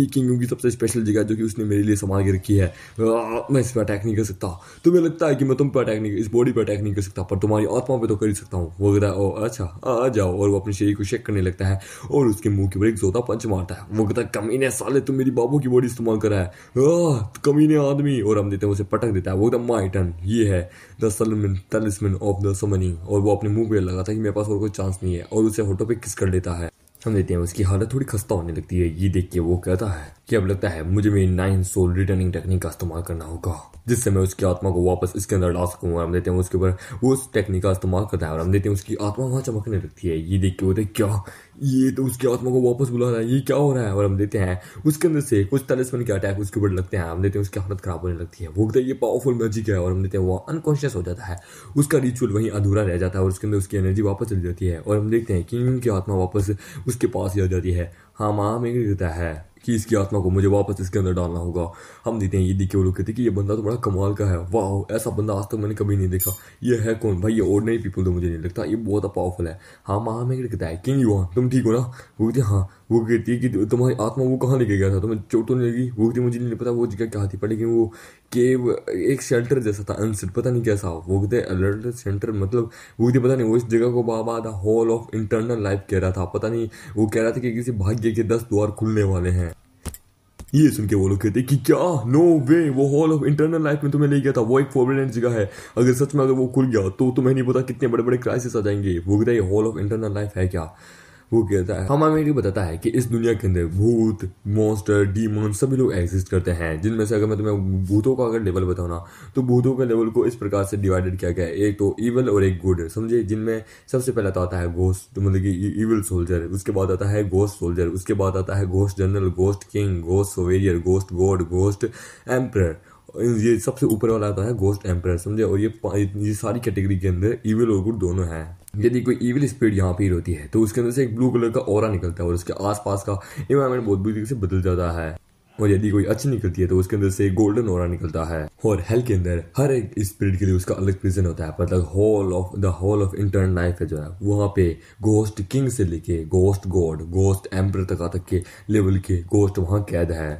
ये किंग की सबसे स्पेशल जगह जो कि उसने मेरे लिए संभाल के रखी है मैं इस पर अटैक नहीं कर सकता तुम्हें लगता है कि मैं तुम पर अटैक नहीं इस बॉडी पर अटैक नहीं कर सकता पर तुम्हारी आत्मा पर तो कर ही सकता हूँ वो कहता है ओ अच्छा आ जाओ और वो अपने शरीर को अभिषेक करने लगता है और उसके मुंह के ऊपर एक जोता पंच मारता है वो कहता है कमीने साले तुम मेरी बाबू की बॉडी इस्तेमाल करा है कमीने आदमी और हम देते हैं उसे पटक देता है वो कहता माई टर्न ये है द सलमिन तलिसमिन ऑफ द समनी और वो अपने मुंह पर लगा था कि मेरे पास और कोई चांस नहीं है और उसे होटो पे किस कर लेता है हम देते हैं उसकी हालत थोड़ी खस्ता होने लगती है ये देख के वो कहता है कि अब लगता है मुझे मेरी नाइन सोल रिटर्निंग टेक्निक का इस्तेमाल करना होगा जिससे मैं उसकी आत्मा को वापस इसके अंदर ला सकूँ और हम देते हैं उसके ऊपर उस टेक्निक का इस्तेमाल करता है और हम देते हैं उसकी आत्मा वहाँ चमकने लगती है ये देख के बोलते क्या ये तो उसकी आत्मा को वापस बुला रहा है ये क्या हो रहा है और हम देते हैं उसके अंदर से कुछ तलिसमन के अटैक उसके ऊपर लगते हैं हम देते हैं उसकी हालत खराब होने लगती है वो कहते हैं ये पावरफुल मैजिक है और हम देते हैं वो अनकॉन्शियस हो जाता है उसका रिचुअल वहीं अधूरा रह जाता है और उसके अंदर उसकी एनर्जी वापस चली जाती है और हम देखते हैं कि उनकी आत्मा वापस उसके पास ही आ जाती है हाँ माँ में देता है कि इसकी आत्मा को मुझे वापस इसके अंदर डालना होगा हम देते हैं ये देख वो लोग कहते हैं कि ये बंदा तो बड़ा कमाल का है वाह ऐसा बंदा आज तक मैंने कभी नहीं देखा ये है कौन भाई ये ऑर्डनरी पीपल तो मुझे नहीं लगता ये बहुत पावरफुल है हाँ महामेगर कहता है किंग युवा तुम तुम ठीक हो ना वो कहती हाँ वो कहती है कि तुम्हारी आत्मा वो कहाँ लेके गया था तुम्हें चोट तो नहीं लगी वो कहती मुझे नहीं पता वो जगह क्या थी पर लेकिन वो केव एक शेल्टर जैसा था अनसेट पता नहीं कैसा वो कहते अलर्ट सेंटर मतलब वो कहते पता नहीं वो इस जगह को बाबा the hall of eternal life कह रहा था पता नहीं वो कह रहा था कि किसी भाग्य के दस द्वार खुलने वाले हैं ये सुन के वो लोग कहते कि क्या नो वे वो हॉल ऑफ इंटरनल लाइफ में तुम्हें ले गया था वो एक फॉर्मुलेंट जगह है अगर सच में अगर वो खुल गया तो तुम्हें नहीं पता कितने बड़े बड़े क्राइसिस आ जाएंगे वो कहते है हॉल ऑफ इंटरनल लाइफ है क्या वो कहता है हमारे बताता है कि इस दुनिया के अंदर भूत मॉन्स्टर डीमोन सभी लोग एग्जिस्ट करते हैं जिनमें से अगर मैं तुम्हें भूतों का अगर लेवल बताऊँ ना तो भूतों के लेवल को इस प्रकार से डिवाइडेड किया गया है एक तो ईवल और एक गुड समझे जिनमें सबसे पहला तो आता है घोस्ट तो मतलब कि ईवल e- सोल्जर उसके बाद आता है घोस्ट सोल्जर उसके बाद आता है ghost general ghost king ghost sovereign ghost god ghost emperor ये सबसे ऊपर वाला आता है घोस्ट एम्प्रर समझे और ये ये सारी कैटेगरी के अंदर ईवल और गुड दोनों हैं हम्म। यदि कोई इविल स्पिरिट यहाँ पे होती है तो उसके अंदर से एक ब्लू कलर का ओरा निकलता है और उसके आसपास का इन्वायरमेंट बहुत बुरी तरीके से बदल जाता है और यदि कोई अच्छी निकलती है तो उसके अंदर से गोल्डन ओरा निकलता है और हेल के अंदर हर एक स्पिरिट के लिए उसका अलग प्रिजन होता है मतलब hall of the hall of eternal life है जो है वहाँ पे गोस्ट किंग से लेके गोस्ट गॉड गोस्ट एम्पर तक तक के लेवल के गोस्ट वहाँ कैद है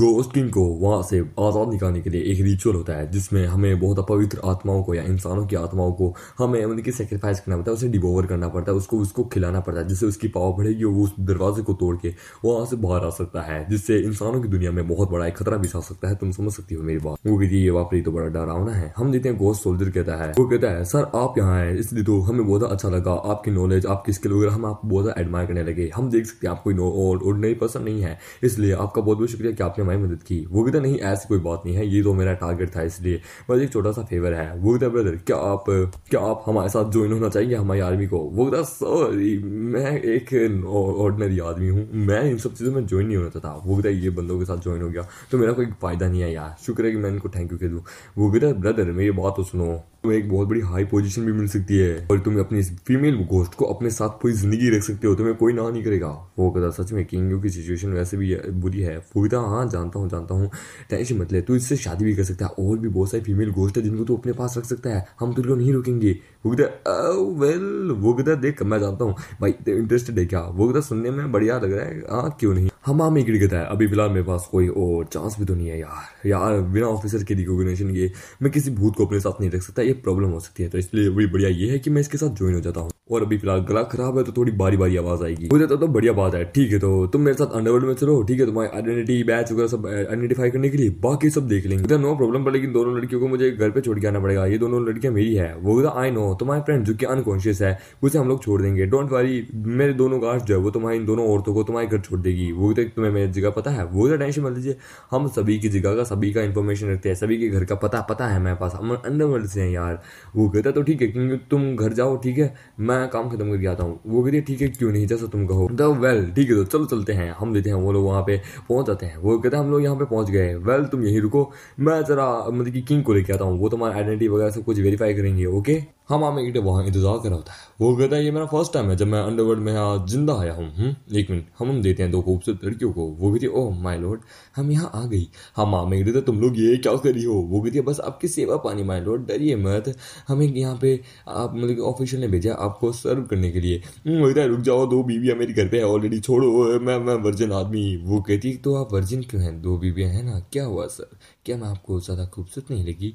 गोस्टिंग को वहाँ से आज़ाद निकालने के लिए एक रिचुअल होता है जिसमें हमें बहुत अपवित्र आत्माओं को या इंसानों की आत्माओं को हमें उनकी मतलब सेक्रीफाइस करना पड़ता है उसे डिबोवर करना पड़ता है उसको उसको खिलाना पड़ता है जिससे उसकी पावर बढ़ेगी और वो उस दरवाजे को तोड़ के वहाँ से बाहर आ सकता है जिससे इंसानों की दुनिया में बहुत बड़ा एक खतरा भी आ सकता है तुम समझ सकती हो मेरी बात वो कहती है ये वापरी तो बड़ा डरावना है हम देते हैं गोस्ट सोल्जर कहता है वो कहता है सर आप यहाँ आए इसलिए तो हमें बहुत अच्छा लगा आपकी नॉलेज आपकी स्किल वगैरह हम आप बहुत एडमायर करने लगे हम देख सकते हैं आप कोई नई पर्सन नहीं है इसलिए आपका बहुत बहुत शुक्रिया कि आपने आपने हमारी मदद की वो कहता तो नहीं ऐसी कोई बात नहीं है ये तो मेरा टारगेट था इसलिए बस एक छोटा सा फेवर है वो कहता ब्रदर क्या आप क्या आप हमारे साथ ज्वाइन होना चाहिए हमारी आर्मी को वो कहता सॉरी मैं एक ऑर्डनरी आदमी हूँ मैं इन सब चीज़ों में ज्वाइन नहीं होना चाहता वो कहता ये बंदों के साथ ज्वाइन हो गया तो मेरा कोई फ़ायदा नहीं है यार शुक्र है कि मैं इनको थैंक यू कह दूँ वो कहता ब्रदर मेरी बात तो सुनो तुम्हें एक बहुत बड़ी हाई पोजीशन भी मिल सकती है और तुम अपने इस फीमेल गोस्ट को अपने साथ पूरी जिंदगी रख सकते हो तुम्हें कोई ना नहीं करेगा वो कदा सच में किंग की सिचुएशन वैसे भी बुरी है फूदा हाँ जानता हूँ जानता हूँ टेंशन मत ले तू इससे शादी भी कर सकता है और भी बहुत सारी फीमेल गोस्ट है जिनको तू अपने पास रख सकता है हम तुझको नहीं रुकेंगे वो वेल oh, वो कहता देख मैं जानता हूँ भाई इंटरेस्टेड है क्या वो कहता सुनने में बढ़िया लग रहा है हाँ क्यों नहीं हम आम ही गिड़ है अभी फिलहाल मेरे पास कोई और चांस भी तो नहीं है यार यार बिना ऑफिसर के रिकॉग्निशन के मैं किसी भूत को अपने साथ नहीं रख सकता ये प्रॉब्लम हो सकती है तो इसलिए भी बढ़िया ये है कि मैं इसके साथ ज्वाइन हो जाता हूँ और अभी फिलहाल गला खराब है तो थोड़ी बारी बारी आवाज आएगी हो जाता तो बढ़िया बात है ठीक है तो तुम मेरे साथ अंडरवर्ल्ड में चलो ठीक है तुम्हारी आइडेंटिटी बैच वगैरह सब आइडेंटिफाई eh, करने के लिए बाकी सब देख लेंगे उधर नो प्रॉब्लम पर लेकिन दोनों लड़कियों को मुझे घर पे छोड़ के आना पड़ेगा ये दोनों लड़कियां मेरी है वो आई नो तुम्हारे फ्रेंड जो कि अनकॉन्शियस है उसे हम लोग छोड़ देंगे डोंट वरी मेरे दोनों गार्ड जो है वो तुम्हारी इन दोनों औरतों को तुम्हारे घर छोड़ देगी वो तक तुम्हें मेरी जगह पता है वो उधर टेंशन मत लीजिए हम सभी की जगह का सभी का इन्फॉर्मेशन रखते हैं सभी के घर का पता पता है मेरे पास हम अंडरवर्ल्ड से हैं यार यार वो कहता तो ठीक है क्योंकि तुम घर जाओ ठीक है मैं काम खत्म करके आता हूँ वो कहती है ठीक है क्यों नहीं जैसा तुम कहो द तो वेल ठीक है तो चलो चलते हैं हम देते हैं वो लोग वहाँ पे पहुँच जाते हैं वो कहते हैं हम लोग यहाँ पे पहुँच गए वेल तुम यहीं रुको मैं जरा मतलब कि किंग को लेके आता हूँ वो तुम्हारा आइडेंटिटी वगैरह सब कुछ वेरीफाई करेंगे ओके हम आम ईटे वहाँ इंतजार कर रहा था वो कहता है ये मेरा फर्स्ट टाइम है जब मैं अंडरवर्ल्ड में यहाँ जिंदा आया हूँ हम्म, एक मिनट हम हम देते हैं दो खूबसूरत लड़कियों को वो कहती है ओह माय लॉर्ड हम यहाँ आ गई हम आम ईटे तुम लोग ये क्या करी हो वो कहती है बस आपकी सेवा पानी माई लॉर्ड डरिए मत हमें यहाँ पे आप मतलब ऑफिशियल ने भेजा आपको सर्व करने के लिए हम्म, कहता है रुक जाओ दो बीबियाँ मेरे घर पर है ऑलरेडी छोड़ो मैं मैं वर्जिन आदमी वो कहती तो आप वर्जिन क्यों हैं दो बीबियाँ हैं ना क्या हुआ सर क्या मैं आपको ज़्यादा खूबसूरत नहीं लगी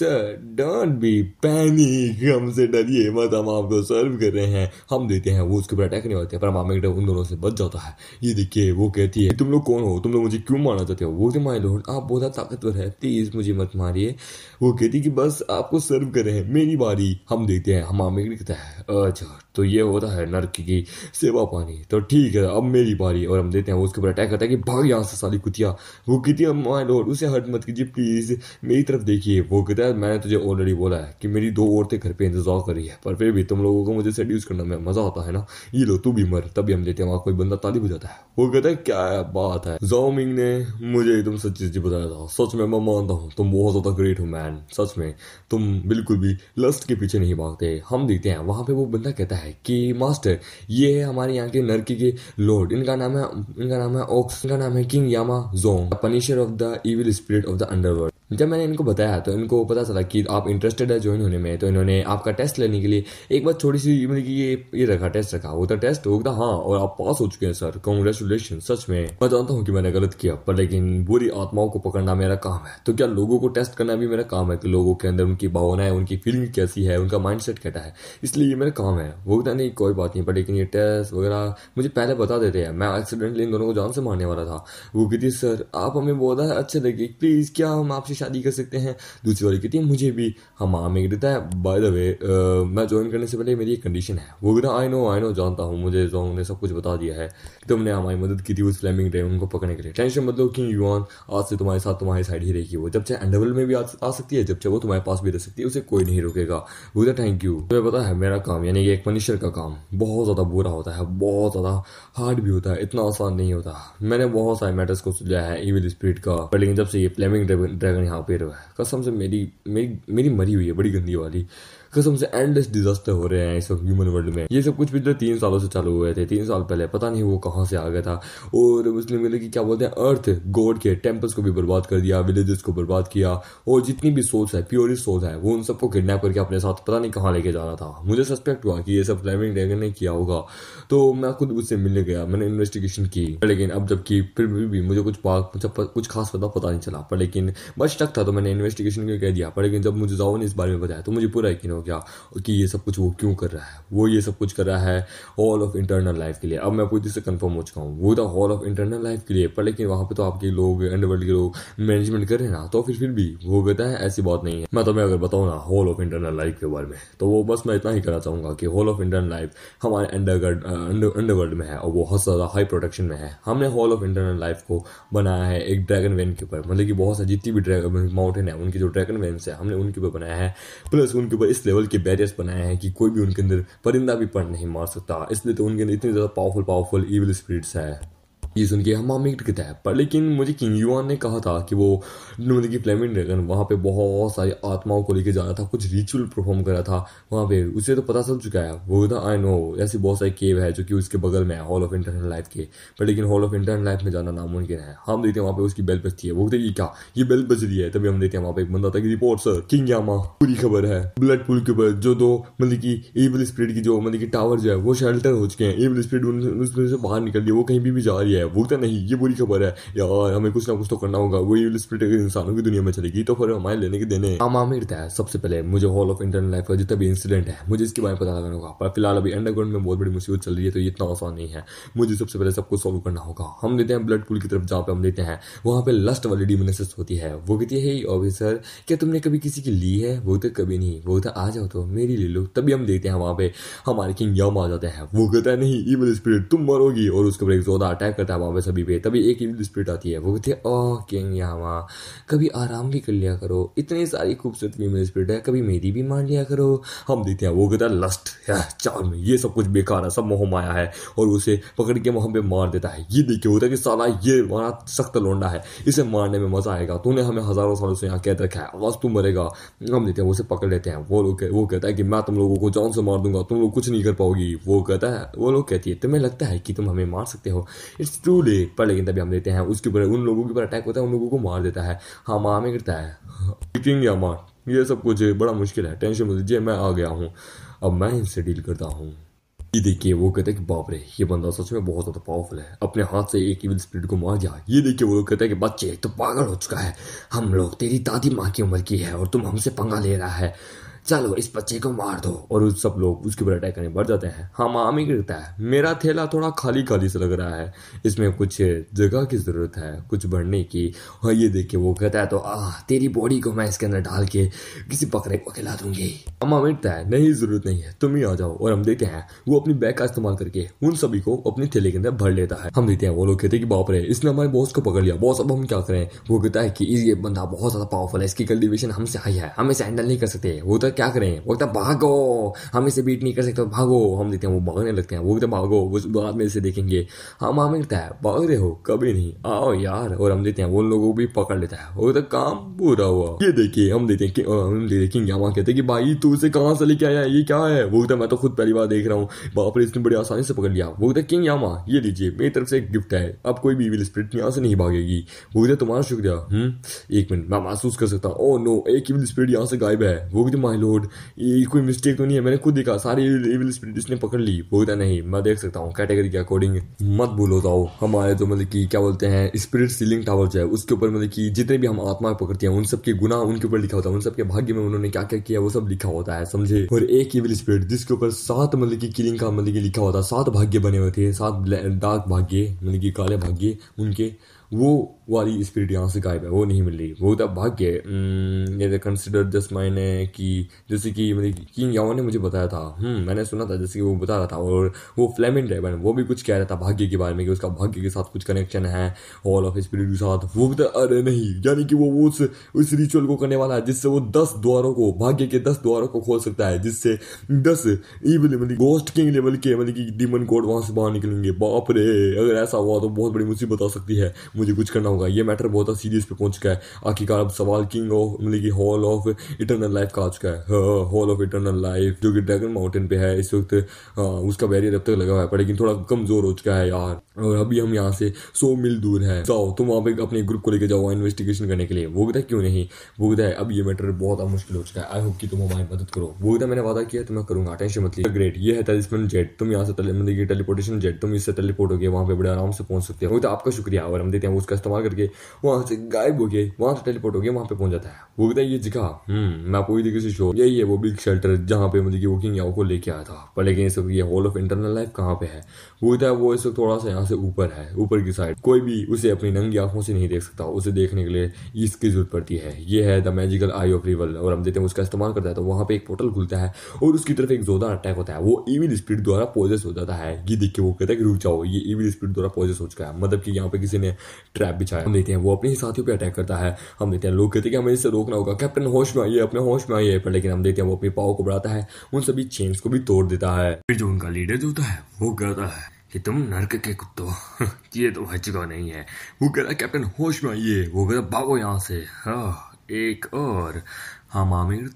सर डोंट बी पैनिक हमसे डरिए मत हम आपको सर्व कर रहे हैं हम देते हैं वो उसके ऊपर अटैक नहीं होते पर हम आमिर उन दोनों से बच जाता है ये देखिए वो कहती है तुम लोग कौन हो तुम लोग मुझे क्यों मारना चाहते हो वो माई लोड आप बहुत ताकतवर है प्लीज मुझे मत मारिए वो कहती कि बस आपको सर्व कर रहे हैं मेरी बारी हम देखते हैं हम आमिर कहता है अच्छा तो ये होता है नर्क की सेवा पानी तो ठीक है अब मेरी बारी और हम देते हैं उसके ऊपर अटैक करता है कि भाग यहाँ से साली कुतिया वो कहती है माई लोड उसे हट मत कीजिए प्लीज मेरी तरफ देखिए वो कहता है मैंने तुझे ऑलरेडी बोला है कि मेरी दो औरतें घर पे पे इंतजार करी है पर फिर भी तुम लोगों को मुझे सेड्यूस करने में मजा आता है ना ये लो तू भी मर तभी हम देते हैं वहाँ कोई बंदा ताली बजाता है वो कहता है क्या है बात है जोमिंग ने मुझे एकदम सच्ची चीज बताया था सच में मैं मानता हूँ तुम बहुत ज्यादा ग्रेट हो मैन सच में तुम बिल्कुल भी लस्ट के पीछे नहीं भागते हम देखते हैं वहाँ पे वो बंदा कहता है कि मास्टर ये है हमारे यहाँ के नरकी के लॉर्ड इनका नाम है इनका नाम है ऑक्स इनका नाम है किंग यामा जोंग punisher of the evil spirit of the underworld जब मैंने इनको बताया तो इनको पता चला कि आप इंटरेस्टेड है ज्वाइन होने में तो इन्होंने आपका टेस्ट लेने के लिए एक बार छोटी सी मतलब कि ये ये रखा टेस्ट रखा वो था टेस्ट होगा हाँ और आप पास हो चुके हैं सर कॉन्ग्रेचुलेशन सच में मैं जानता हूँ कि मैंने गलत किया पर लेकिन बुरी आत्माओं को पकड़ना मेरा काम है तो क्या लोगों को टेस्ट करना भी मेरा काम है कि लोगों के अंदर उनकी भावनाएं उनकी फीलिंग कैसी है उनका माइंड सेट कैसा है इसलिए ये मेरा काम है वो कहता नहीं कोई बात नहीं पर लेकिन ये टेस्ट वगैरह मुझे पहले बता देते हैं मैं एक्सीडेंटली इन दोनों को जान से मारने वाला था वो कहती सर आप हमें बहुत अच्छे लगे प्लीज़ क्या हम आपसे शादी कर सकते हैं दूसरी वाली कहती है मुझे भी हम हाँ में देता है बाय द वे मैं ज्वाइन करने से पहले मेरी एक कंडीशन है वो कहता आई नो आई नो जानता हूँ मुझे जो ने सब कुछ बता दिया है कि तुमने हमारी मदद की थी उस फ्लैमिंग डे उनको पकड़ने के लिए टेंशन मतलब कि युवान आज से तुम्हारे साथ तुम्हारी साइड ही रहेगी वो जब चाहे अंडरवर्ल्ड में भी आ, सकती है जब चाहे वो तुम्हारे पास भी रह सकती है उसे कोई नहीं रोकेगा वो कहता थैंक यू तुम्हें पता है मेरा काम यानी कि एक मनुष्य का काम बहुत ज़्यादा बुरा होता है बहुत ज़्यादा हार्ड भी होता है इतना आसान नहीं होता मैंने बहुत सारे मैटर्स को सुलझाया है इविल स्पिरिट का लेकिन जब से ये फ्लैमिंग ड्रैगन यहाँ पे रहा कसम से मेरी मेरी मेरी मरी हुई है बड़ी गंदी वाली कसम से एंडलेस डिजास्टर हो रहे हैं इस वक्त ह्यूमन वर्ल्ड में ये सब कुछ पिछले तीन सालों से चालू हुए थे तीन साल पहले पता नहीं वो कहाँ से आ गया था और उसने मतलब कि क्या बोलते हैं अर्थ गॉड के टेम्पल्स को भी बर्बाद कर दिया विलेजेस को बर्बाद किया और जितनी भी सोच है प्योरिस्ट सोच है वो उन सबको किडनेप करके अपने साथ पता नहीं कहाँ लेके जा रहा था मुझे सस्पेक्ट हुआ कि ये सब ड्राइविंग ड्रैगन ने किया होगा तो मैं खुद उससे मिलने गया मैंने इन्वेस्टिगेशन की लेकिन अब जबकि फिर भी मुझे कुछ कुछ खास पता पता नहीं चला पर लेकिन बस शक था तो मैंने इन्वेस्टिगेशन क्यों कह दिया पर लेकिन जब मुझे जाओ ने इस बारे में बताया तो मुझे पूरा यकीन हो गया कि ये सब कुछ वो क्यों कर रहा है वो ये सब कुछ कर रहा है हॉल ऑफ इंटरनल लाइफ के लिए अब मैं पूरी से कंफर्म हो चुका हूँ वो था हॉल ऑफ इंटरनल लाइफ के लिए पर लेकिन वहाँ पे तो आपके लोग अंडरवर्ल्ड के लोग मैनेजमेंट कर रहे हैं ना तो फिर फिर भी वो कहता है ऐसी बात नहीं है मैं तुम्हें तो अगर बताऊँ ना हॉल ऑफ इंटरनल लाइफ के बारे में तो वो बस मैं इतना ही कहना चाहूँगा कि हॉल ऑफ इंटरनल लाइफ हमारे अंडरवर्ल्ड अंडरवर्ल्ड में है और वो बहुत ज़्यादा हाई प्रोटेक्शन में है हमने हॉल ऑफ इंटरनल लाइफ को बनाया है एक ड्रैगन वेन के ऊपर मतलब कि बहुत सारी जितनी भी ड्रैगन माउंटेन है उनके जो ड्रैगन वेन्स है हमने उनके ऊपर बनाया है प्लस उनके ऊपर इसलिए लेवल के बैरियर्स बनाए हैं कि कोई भी उनके अंदर परिंदा भी पढ़ नहीं मार सकता इसलिए तो उनके अंदर इतनी ज़्यादा पावरफुल पावरफुल ईवल स्पिरिट्स है ये सुन के हम हमें हिट है पर लेकिन मुझे किंग युआन ने कहा था कि वो नून की फ्लेमिंग ड्रैगन वहाँ पे बहुत सारी आत्माओं को लेके जा रहा था कुछ रिचुअल परफॉर्म कर रहा था वहाँ पे उसे तो पता चल चुका है वो था आई नो ऐसी बहुत सारी केव है जो कि उसके बगल में है हॉल ऑफ इंटरनल लाइफ के पर लेकिन हॉल ऑफ इंटरनल लाइफ में जाना नामुमकिन है हम देखते हैं वहाँ पे उसकी बेल बजती है वो देखिए क्या ये बेल बज रही है तभी हम देखते हैं वहाँ पे एक बंदा था कि रिपोर्ट सर किंग यामा पूरी खबर है ब्लड पुल के ऊपर जो दो मतलब की एबल स्प्रिट की जो मतलब की टावर जो है वो शेल्टर हो चुके हैं एबल स्प्रिट उसमें से बाहर निकल रही है वो कहीं भी जा रही है है वो भूखता नहीं ये बुरी खबर है यार हमें कुछ ना कुछ तो करना होगा वही स्प्रिट अगर इंसानों की दुनिया में चलेगी तो फिर हमारे लेने के देने हम आम आमिर है सबसे पहले मुझे हॉल ऑफ इंटरनल लाइफ का जितना भी इंसिडेंट है मुझे इसके बारे में पता लगाना होगा पर फिलहाल अभी अंडरग्राउंड में बहुत बड़ी मुसीबत चल रही है तो ये इतना आसान नहीं है मुझे सबसे पहले सबको सॉल्व करना होगा हम देते हैं ब्लड पुल की तरफ जहाँ पे हम देते हैं वहाँ पे लस्ट वाली डिमोनेसिस होती है वो कहती है ऑफिसर क्या तुमने कभी किसी की ली है वो तो कभी नहीं वो तो आ जाओ तो मेरी ले लो तभी हम देखते हैं वहाँ पे हमारे किंग यम आ जाते हैं वो कहता है नहीं ईवल स्पिरिट तुम मरोगी और उसके ऊपर एक जोरदार अटैक करता है नामा में सभी पे तभी एक ही स्प्रिट आती है वो कहती है ओह किंग यामा कभी आराम भी कर लिया करो इतनी सारी खूबसूरत फीमेल स्प्रिट है कभी मेरी भी मान लिया करो हम देखते हैं वो कहता है लस्ट है चार में ये सब कुछ बेकार है सब मोह माया है और उसे पकड़ के वहाँ पे मार देता है ये देखे होता है कि सारा ये हमारा सख्त लौंडा है इसे मारने में मजा आएगा तूने हमें हजारों सालों से यहाँ कैद रखा है आवाज तू मरेगा हम देखते हैं उसे पकड़ लेते हैं वो लोग वो कहता है कि मैं तुम लोगों को जान से मार दूंगा तुम लोग कुछ नहीं कर पाओगी वो कहता है वो लोग कहती है तुम्हें लगता है कि तुम हमें मार सकते हो इट्स टू लेट पर लेकिन तभी हम देते हैं उसके ऊपर उन लोगों के ऊपर अटैक होता है उन लोगों को मार देता है हाँ माँ में गिरता है किंग या माँ ये सब कुछ बड़ा मुश्किल है टेंशन मत लीजिए मैं आ गया हूँ अब मैं इनसे डील करता हूँ ये देखिए वो कहते हैं कि बाप रे ये बंदा सच में बहुत ज़्यादा पावरफुल है अपने हाथ से एक इविल स्प्रिट को मार जा ये देखिए वो कहते हैं कि बच्चे तो पागल हो चुका है हम लोग तेरी दादी माँ की उम्र की है और तुम हमसे पंगा ले रहा है चलो इस बच्चे को मार दो और उस सब लोग उसके ऊपर अटैक करने बढ़ जाते हैं हाँ हमामी गिरता है मेरा थैला थोड़ा खाली खाली से लग रहा है इसमें कुछ जगह की ज़रूरत है कुछ भरने की और हाँ, ये देख के वो कहता है तो आ तेरी बॉडी को मैं इसके अंदर डाल के किसी बकरे को खिला दूंगी हमा मिटता है नहीं ज़रूरत नहीं है तुम ही आ जाओ और हम देखते हैं वो अपनी बैग का इस्तेमाल करके उन सभी को अपने थैले के अंदर भर लेता है हम देखते हैं वो लोग कहते हैं कि बाप रे इसने हमारे बॉस को पकड़ लिया बॉस अब हम क्या करें वो कहता है कि ये बंदा बहुत ज़्यादा पावरफुल है इसकी कल्टिवेशन हमसे हाई है हम इसे हैंडल नहीं कर सकते वो तक क्या करें वो कहता भागो हम इसे बीट नहीं कर सकते तो भागो हम देखते हैं वो भागने लगते हैं वो कहते भागो उस बाद में इसे देखेंगे हम हमें कहता है भाग रहे हो कभी नहीं आओ यार और हम देते हैं वो लोगों को भी पकड़ लेता है वो कहता काम पूरा हुआ ये देखिए हम देते हैं हम देखेंगे हम कहते हैं कि भाई तू इसे कहाँ से लेके आया ये क्या है वो कहता मैं तो खुद पहली बार देख रहा हूँ बाप रे इसने बड़ी आसानी से पकड़ लिया वो कहता किंग यामा ये लीजिए मेरी तरफ से एक गिफ्ट है अब कोई भी स्प्रिट यहाँ से नहीं भागेगी वो कहते तुम्हारा शुक्रिया हम्म एक मिनट मैं महसूस कर सकता हूँ ओ oh, नो एक ही स्प्रिट यहाँ से गायब है वो कहते माई लोड ये कोई मिस्टेक तो नहीं है मैंने खुद देखा सारी इविल स्पिरिट इसने पकड़ ली बोलता नहीं मैं देख सकता हूँ कैटेगरी के अकॉर्डिंग मत भूलो जाओ हमारे जो मतलब की क्या बोलते हैं स्पिरिट सीलिंग टावर जो है उसके ऊपर मतलब की जितने भी हम आत्मा पकड़ते हैं उन सबके गुना उनके ऊपर लिखा होता है उन सबके भाग्य में उन्होंने क्या क्या किया वो सब लिखा होता है समझे और एक इविल स्पिरिट जिसके ऊपर सात मतलब की किलिंग का मतलब की लिखा होता है सात भाग्य बने हुए थे सात डार्क भाग्य मतलब की काले भाग्य उनके वो वाली स्पिरिट यहाँ से गायब है वो नहीं मिल रही वो तो भाग्य कंसिडर दस मायने कि जैसे कि मतलब किंग यावन ने मुझे बताया था हम्म, मैंने सुना था जैसे कि वो बता रहा था और वो फ्लेमिन ड्राइवन वो भी कुछ कह रहा था भाग्य के बारे में कि उसका भाग्य के साथ कुछ कनेक्शन है हॉल ऑफ स्पिरिट के साथ वो बता तो, अरे नहीं यानी कि वो उस उस रिचुअल को करने वाला है जिससे वो दस द्वारों को भाग्य के दस द्वारों को खोल सकता है जिससे दस ईवल मतलब गोस्ट किंग लेवल के मतलब कि डीमन कोड वहां से बाहर निकलेंगे बाप रे अगर ऐसा हुआ तो बहुत बड़ी मुसीबत आ सकती है मुझे कुछ करना होगा ये मैटर बहुत सीरियस पे पहुंच चुका है आखिरकार अब सवाल किंग ऑफ मतलब की हॉल ऑफ इटरनल लाइफ का आ चुका है हॉल ऑफ इटरनल लाइफ जो कि ड्रैगन माउंटेन पे है इस वक्त हाँ, उसका बैरियर अब तक लगा हुआ है पर लेकिन थोड़ा कमजोर हो चुका है यार और अभी हम यहाँ से सौ मील दूर है जाओ तुम वहाँ पे अपने ग्रुप को लेकर जाओ इन्वेस्टिगेशन करने के लिए वो कहता है क्यों नहीं वो कहता है अब ये मैटर बहुत मुश्किल हो चुका है आई होप की तुम हमारी मदद करो वो कहता है मैंने वादा किया तो मैं करूंगा टेंशन मत लीजिए ग्रेट ये है टेलिस्मन जेट तुम यहाँ से मतलब कि टेलीपोर्टेशन जेट तुम इससे टेलीपोर्ट हो गए वहाँ पे बड़े आराम से पहुंच सकते हो तो आपका शुक्रिया और हम देते लेते हैं उसका इस्तेमाल करके वहाँ से गायब हो गए वहाँ से टेलीपोर्ट हो गया वहाँ पे पहुंच जाता है वो कहता है ये जगह हम्म, मैं आपको देखी से शो यही है वो बिग शेल्टर जहाँ पे मतलब कि वो किंग को लेके आया था पर लेकिन इस वक्त ये हॉल ऑफ इंटरनल लाइफ कहाँ पे है वो कहता है वो इस वक्त थोड़ा सा यहाँ से ऊपर है ऊपर की साइड कोई भी उसे अपनी नंगी आंखों से नहीं देख सकता उसे देखने के लिए इसकी जरूरत पड़ती है ये है the magical eye of rival और हम देते हैं उसका इस्तेमाल करता है तो वहाँ पे एक पोर्टल खुलता है और उसकी तरफ एक जोरदार अटैक होता है वो ईविल स्पीड द्वारा पोजेस हो जाता है ये देख के वो कहता है कि रुक जाओ ये ईविल स्पीड द्वारा पोजेस हो चुका है मतलब कि यहाँ पे किसी ने ट्रैप बिछाया हम देखते हैं वो अपने ही साथियों पर अटैक करता है हम देखते हैं लोग कहते हैं कि हमें इसे रोकना होगा कैप्टन होश में आइए अपने होश में आइए पर लेकिन हम देखते हैं वो अपनी पाओ को बढ़ाता है उन सभी चेन्स को भी तोड़ देता है फिर जो उनका लीडर जो होता है वो कहता है कि तुम नरक के कुत्तो ये तो हज का नहीं है वो कहता कैप्टन होश में आइए वो कहता भागो यहाँ से हाँ एक और हम हाँ, आमिर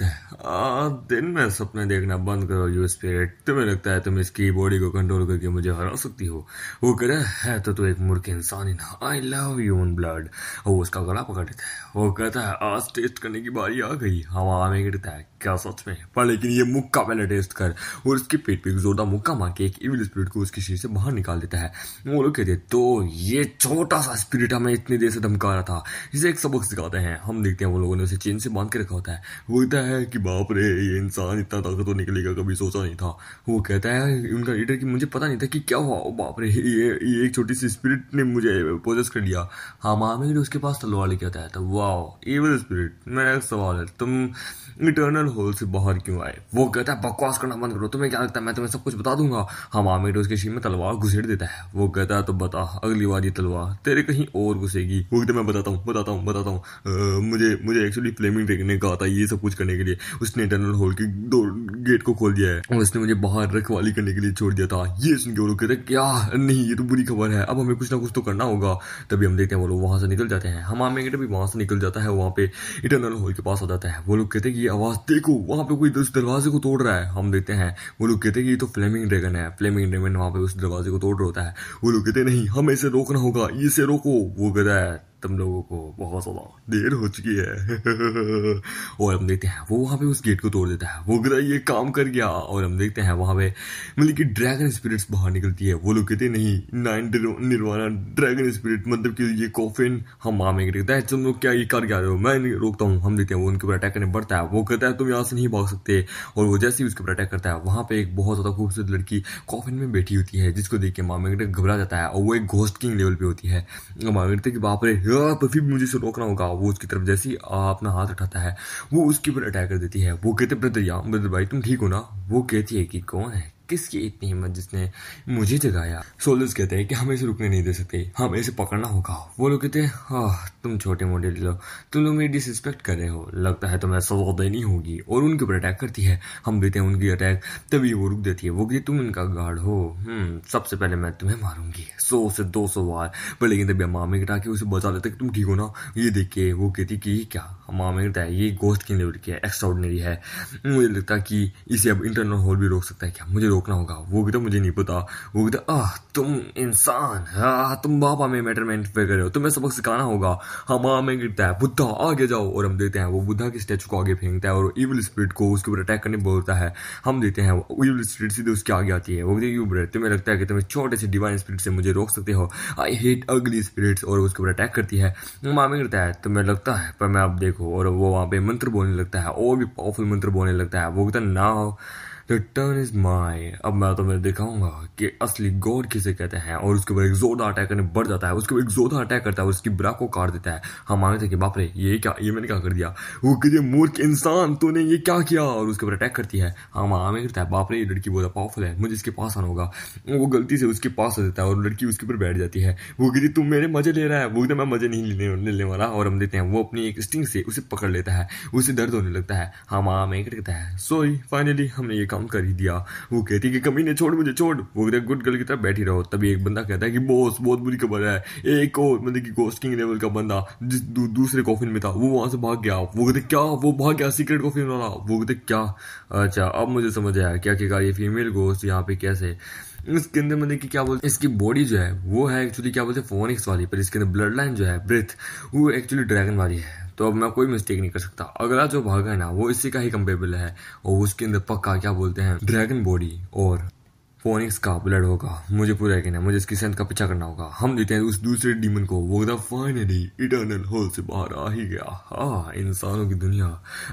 दिन में सपने देखना बंद करो यू स्पिरिट तुम्हें लगता है तुम इसकी बॉडी को कंट्रोल करके मुझे हरा सकती हो वो करे है तो तू एक मुर्ख इंसान ही ना आई लव यून ब्लड वो उसका गला पकड़ है वो कहता है आज टेस्ट करने की बारी आ गई हम हाँ, आमिर है क्या सच में पर लेकिन ये मुक्का पहले टेस्ट कर और उसके पेट पे एक जोरदार मुक्का मार के एक इविल स्पिरिट को उसके शरीर से बाहर निकाल देता है वो लोग कहते तो ये छोटा सा स्पिरिट हमें इतनी देर से धमका रहा था इसे एक सबक सिखाते हैं हम देखते हैं वो लोगों ने उसे चेन से बांध के रखा होता है वो कहता है कि बाप रे ये इंसान इतना ताकत तो निकलेगा कभी सोचा नहीं था वो कहता है उनका लीडर की मुझे पता नहीं था कि क्या हुआ बाप रे ये ये एक छोटी सी स्पिरिट ने मुझे पोजेस कर लिया हाँ मामिर उसके पास तलवार लेके आता है तो वाह इविल स्पिरिट मेरा एक सवाल है तुम इटर्नल होल से बाहर क्यों आए वो कहता है बकवास करना बंद करो तुम्हें क्या लगता है मैं तुम्हें सब कुछ बता दूंगा हम आमिर उसके शीर में तलवार घुसेड़ देता है वो कहता है तो बता अगली बार ये तलवार तेरे कहीं और घुसेगी वो कहते मैं बताता हूँ बताता हूँ बताता हूँ मुझे मुझे एक्चुअली फ्लेमिंग देखने का आता है ये सब कुछ करने के लिए उसने इंटरनल होल के दो गेट को खोल दिया है और उसने मुझे बाहर रखवाली करने के लिए छोड़ दिया था ये सुन के वो कहते हैं क्या नहीं ये तो बुरी खबर है अब हमें कुछ ना कुछ तो करना होगा तभी हम देखते हैं वो लोग वहां से निकल जाते हैं हम आमिर भी वहां से निकल जाता है वहां पे इंटरनल होल के पास आ जाता है वो लोग कहते हैं कि आवाज़ देखो वहां पे कोई उस दरवाजे को तोड़ रहा है हम देखते हैं वो लोग कहते हैं ये तो फ्लेमिंग ड्रैगन है फ्लेमिंग ड्रैगन वहां पे उस दरवाजे को तोड़ रहा होता है वो लोग कहते नहीं हमें इसे रोकना होगा इसे रोको वो कहता है तुम लोगों को बहुत ज़्यादा देर हो चुकी है और हम देखते हैं वो वहां पे उस गेट को तोड़ देता है वो कहता ये काम कर गया और हम देखते हैं वहां पे मतलब कि ड्रैगन स्पिरिट्स बाहर निकलती है वो लोग कहते नहीं नाइन निर्वाणा ड्रैगन स्पिरिट मतलब कि ये कॉफिन हम में कहता हैं तुम लोग क्या ये कर क्या रहे हो मैं रोकता हूँ हम देखते हैं वो उनके ऊपर अटैक करने बढ़ता है वो कहता है तुम यहाँ से नहीं भाग सकते और वो जैसे ही उसके ऊपर अटैक करता है वहां पे एक बहुत ज़्यादा खूबसूरत लड़की कॉफिन में बैठी होती है जिसको देख के मामेगटर घबरा जाता है और वो एक घोस्ट किंग लेवल पे होती है मामा के बाप रे या तो फिर मुझे उसे रोकना होगा वो उसकी तरफ जैसे ही अपना हाथ उठाता है वो उसके ऊपर अटैक कर देती है वो कहते ब्रदर या ब्रदर भाई तुम ठीक हो ना वो कहती है कि कौन है किसकी इतनी हिम्मत जिसने मुझे जगाया सोल्जर्स कहते हैं कि हम इसे रुकने नहीं दे सकते हम इसे पकड़ना होगा वो लोग कहते हैं तुम छोटे मोटे लो तुम लोग मेरी डिसरिस्पेक्ट कर रहे हो लगता है तुम्हें सजा देनी होगी और उनके ऊपर अटैक करती है हम देते हैं उनकी अटैक तभी वो रुक देती है वो कहती तुम इनका गार्ड हो हम्म, सबसे पहले मैं तुम्हें मारूंगी सौ से दो सौ बार पर लेकिन तभी मामी कटा के उसे बचा लेते कि तुम ठीक हो ना ये देख के वो कहती कि क्या मामेंट है ये गोश्त की लेवल की है एक्स्ट्राऑर्डनरी है मुझे लगता है कि इसे अब इंटरनल होल भी रोक सकता है क्या मुझे रोकना होगा वो भी तो मुझे नहीं पता वो भी तो आह तुम इंसान आह तुम बाप हमें मैटर में इंटरफेयर कर रहे हो तुम्हें सबक सिखाना होगा हम हाँ, हमें गिरता है बुद्धा आगे जाओ और हम देते हैं वो बुद्धा के स्टैचू को आगे फेंकता है और ईवल स्प्रिट को उसके ऊपर अटैक करने बोलता है हम देते हैं ईवल स्प्रिट सीधे उसके आगे आती है वो भी यू ब्रदर तुम्हें लगता है कि तुम्हें छोटे से डिवाइन स्प्रिट से मुझे रोक सकते हो आई हेट अगली स्प्रिट्स और उसके ऊपर अटैक करती है मामे गिरता है तुम्हें लगता है पर मैं अब देखो को और वो वहाँ पे मंत्र बोलने लगता है और भी पावरफुल मंत्र बोलने लगता है वो कहता ना टर्न इज माई अब मैं तुम्हें तो दिखाऊंगा कि असली गोड किसे कहते हैं और उसके ऊपर एक जोरदार अटैक करने बढ़ जाता है उसके ऊपर एक जोरदार अटैक करता है उसकी ब्रा को काट देता है हम मानते थे कि बाप रे ये क्या ये मैंने क्या कर दिया वो कहते मूर्ख इंसान तूने ये क्या किया और उसके ऊपर अटैक करती है हम हमें करता है बाप रे ये लड़की बहुत पावरफुल है मुझे इसके पास आना होगा वो गलती से उसके पास आ देता है और लड़की उसके ऊपर बैठ जाती है वो कहती तुम मेरे मजे ले रहा है वो कहते मैं मजे नहीं लेने लेने वाला और हम देते हैं वो अपनी एक स्टिंग से उसे पकड़ लेता है उसे दर्द होने लगता है हम हमें करता है सॉरी फाइनली हमने ये काम काम कर ही दिया वो कहती कि कमी ने छोड़ मुझे छोड़ वो कहते गुड गर्ल की तरफ बैठी रहो तभी एक बंदा कहता है कि बॉस बहुत बुरी खबर है एक और मतलब कि गोस्टिंग लेवल का बंदा जिस दू, दूसरे कॉफिन में था वो वहाँ से भाग गया वो कहते क्या वो भाग गया सीक्रेट कॉफिन वाला वो कहते क्या अच्छा अब मुझे समझ आया क्या आखिरकार ये फीमेल गोस्ट यहाँ पे कैसे इसके अंदर मतलब कि क्या बोलते हैं इसकी बॉडी जो है वो है एक्चुअली क्या बोलते हैं फोनिक्स वाली पर इसके अंदर ब्लड लाइन जो है ब्रिथ वो एक्चुअली ड्रैगन वाली है तो अब मैं कोई मिस्टेक नहीं कर सकता अगला जो भाग है ना वो इसी का ही कंपेबल है और उसके अंदर पक्का क्या बोलते हैं ड्रैगन बॉडी और फोनिक्स का ब्लड होगा मुझे पूरा यकीन है मुझे इसकी सेंथ का पीछा करना होगा हम देते हैं उस दूसरे डीमन को वो एकदम फाइनली इटर्नल होल से बाहर आ ही गया हाँ इंसानों की दुनिया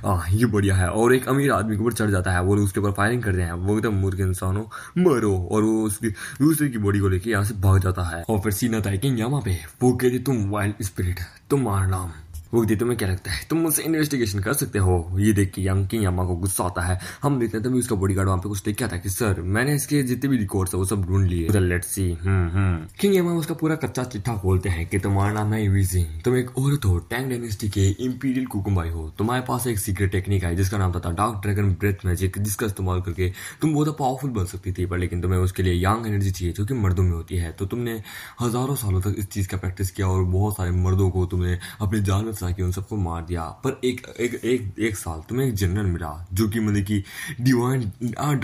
हाँ ये बढ़िया है और एक अमीर आदमी के ऊपर चढ़ जाता है वो उसके ऊपर फायरिंग करते हैं वो एकदम मुर्ग इंसानों मरो और वो उसकी दूसरे की बॉडी को लेकर यहाँ से भाग जाता है और फिर सीना था कि यहाँ पे वो कहते तुम वाइल्ड स्पिरिट तुम्हारा नाम वो दी तुम्हें क्या लगता है तुम मुझसे इन्वेस्टिगेशन कर सकते हो ये देख के यंग की यमा को गुस्सा आता है हम देखते हैं तभी उसका बॉडी गार्ड वहाँ पे कुछ देख आता है कि सर मैंने इसके जितने भी रिकॉर्ड्स है वो सब ढूंढ लिए लेट्स सी किंग यमा उसका पूरा कच्चा चिट्ठा खोलते हैं कि तुम्हारा नाम है सिंह तुम एक औरत हो टैंग डायनेस्टी के इम्पीरियल कुकुम्बाई हो तुम्हारे पास एक सीक्रेट टेक्निक है जिसका नाम था डार्क ड्रैगन ब्रेथ मैजिक जिसका इस्तेमाल करके तुम बहुत पावरफुल बन सकती थी पर लेकिन तुम्हें उसके लिए यंग एनर्जी चाहिए जो कि मर्दों में होती है तो तुमने हजारों सालों तक इस चीज़ का प्रैक्टिस किया और बहुत सारे मर्दों को तुमने अपने जान था कि उन सबको मार दिया पर एक एक एक एक साल तुम्हें तो एक जनरल मिला जो कि मतलब कि डिवाइन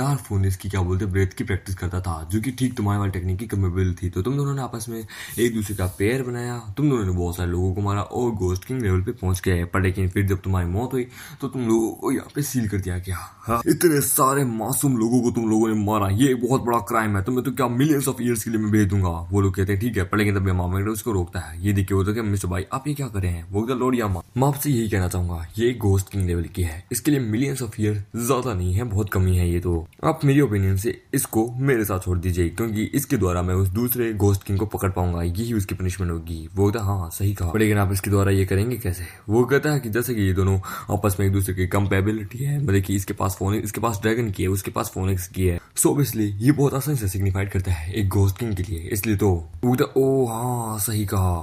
डार्क फोनिस की क्या बोलते ब्रेथ की प्रैक्टिस करता था जो कि ठीक तुम्हारे वाली टेक्निक की कमेबल थी तो तुम दोनों ने आपस में एक दूसरे का पेयर बनाया तुम दोनों ने बहुत सारे लोगों को मारा और गोस्ट किंग लेवल पर पहुंच गए पर लेकिन फिर जब तुम्हारी मौत हुई तो तुम लोगों को यहाँ पे सील कर दिया गया हाँ, इतने सारे मासूम लोगों को तुम लोगों ने मारा ये बहुत बड़ा क्राइम है तुम्हें तो, तो क्या मिलियंस ऑफ ईयर्स के लिए मैं भेज दूंगा वो लोग कहते हैं ठीक है पर लेकिन तब मामा उसको रोकता है ये देखिए वो तो मिस्टर भाई आप ये क्या कर रहे हैं वो क्या लॉर्ड या माँ मैं आपसे यही कहना चाहूंगा ये गोस्ट किंग लेवल की है इसके लिए मिलियंस ऑफ ईयर ज्यादा नहीं है बहुत कमी है ये तो आप मेरी ओपिनियन से इसको मेरे साथ छोड़ दीजिए क्योंकि इसके द्वारा मैं उस दूसरे गोस्ट किंग को पकड़ पाऊंगा यही उसकी पनिशमेंट होगी वो कहता हाँ सही कहा लेकिन आप इसके द्वारा ये करेंगे कैसे वो कहता है कि जैसे कि ये दोनों आपस में एक दूसरे की कंपेबिलिटी है मतलब की इसके पास फोन इसके पास ड्रैगन की है उसके पास फोन की है सो ऑब्वियसली इसलिए ये बहुत आसानी से सिग्निफाइड करता है एक गोस्ट किंग के लिए इसलिए तो वो कहता ओ हाँ सही कहा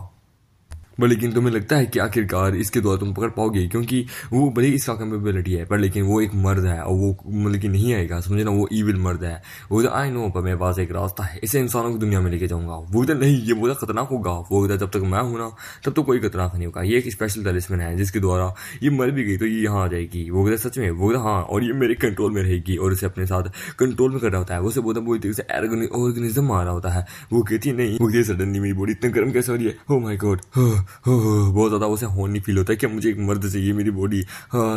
पर लेकिन तुम्हें लगता है कि आखिरकार इसके द्वारा तुम पकड़ पाओगे क्योंकि वो भले इसका कैपेबिलिटी है पर लेकिन वो एक मर्द है और वो मतलब कि नहीं आएगा समझे ना वो ईविल मर्द है वो तो आई नो पर मेरे पास एक रास्ता है इसे इंसानों की दुनिया में लेके जाऊंगा वो तो नहीं ये बोला खतरनाक होगा वो इधर तो जब तक मैं हूं ना तब तो कोई खतरनाक नहीं होगा ये एक स्पेशल तलिसमैन है जिसके द्वारा ये मर भी गई तो ये यहाँ आ जाएगी वो कहता तो सच में वो कहता तो हाँ और ये मेरे कंट्रोल में रहेगी और इसे अपने साथ कंट्रोल में कर रहा होता है उसे बोलता बोलते उसे ऑर्गेनिज्म आ रहा होता है वो कहती है नहीं वो कहती सडनली मेरी बॉडी इतना गर्म कैसे हो रही है हो माई गॉड हाँ, हाँ, हाँ, बहुत ज़्यादा उसे होनी फील होता है कि मुझे एक मर्द चाहिए मेरी बॉडी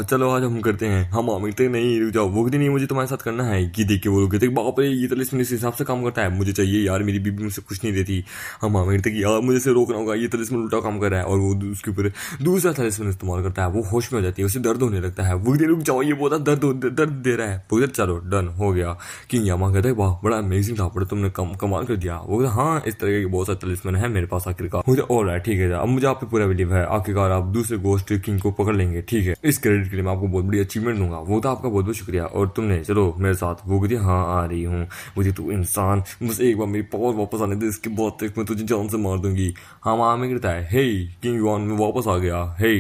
चलो आज हम करते हैं हम मांगते तो नहीं रुक जाओ वो कहते नहीं मुझे तुम्हारे साथ करना है कि देख के वो लोग बाप रे ये तलिस तो मिनट इस हिसाब से काम करता है मुझे चाहिए यार मेरी बीबी मुझसे कुछ नहीं देती हम मांगते तो कि यार मुझे से रोकना होगा ये तलिस मिनट उल्टा काम कर रहा है और वो उसके ऊपर दूसरा तलिस मिनट इस्तेमाल करता है वो होश में हो जाती है उसे दर्द होने लगता है वो कहते रुक जाओ ये बहुत दर्द दर्द दे रहा है वो कहते चलो डन हो गया कि यामा कहता है वाह बड़ा अमेजिंग था बड़ा तुमने कम कमाल कर दिया वो कहते हाँ इस तरह के बहुत सारे तलिस्मन है मेरे पास आखिरकार मुझे और ठीक है अब मुझे मुझे आप पे पूरा बिलीव है आखिरकार आप दूसरे गोस्ट किंग को पकड़ लेंगे ठीक है इस क्रेडिट के लिए मैं आपको बहुत बड़ी अचीवमेंट दूंगा वो तो आपका बहुत बहुत शुक्रिया और तुमने चलो मेरे साथ वो कहती हाँ आ रही हूँ मुझे तू तो इंसान बस एक बार मेरी पावर वापस आने दे इसके बहुत तो मैं तुझे जान से मार दूंगी हाँ वहाँ में कहता है हे किंग वॉन में वापस आ गया हे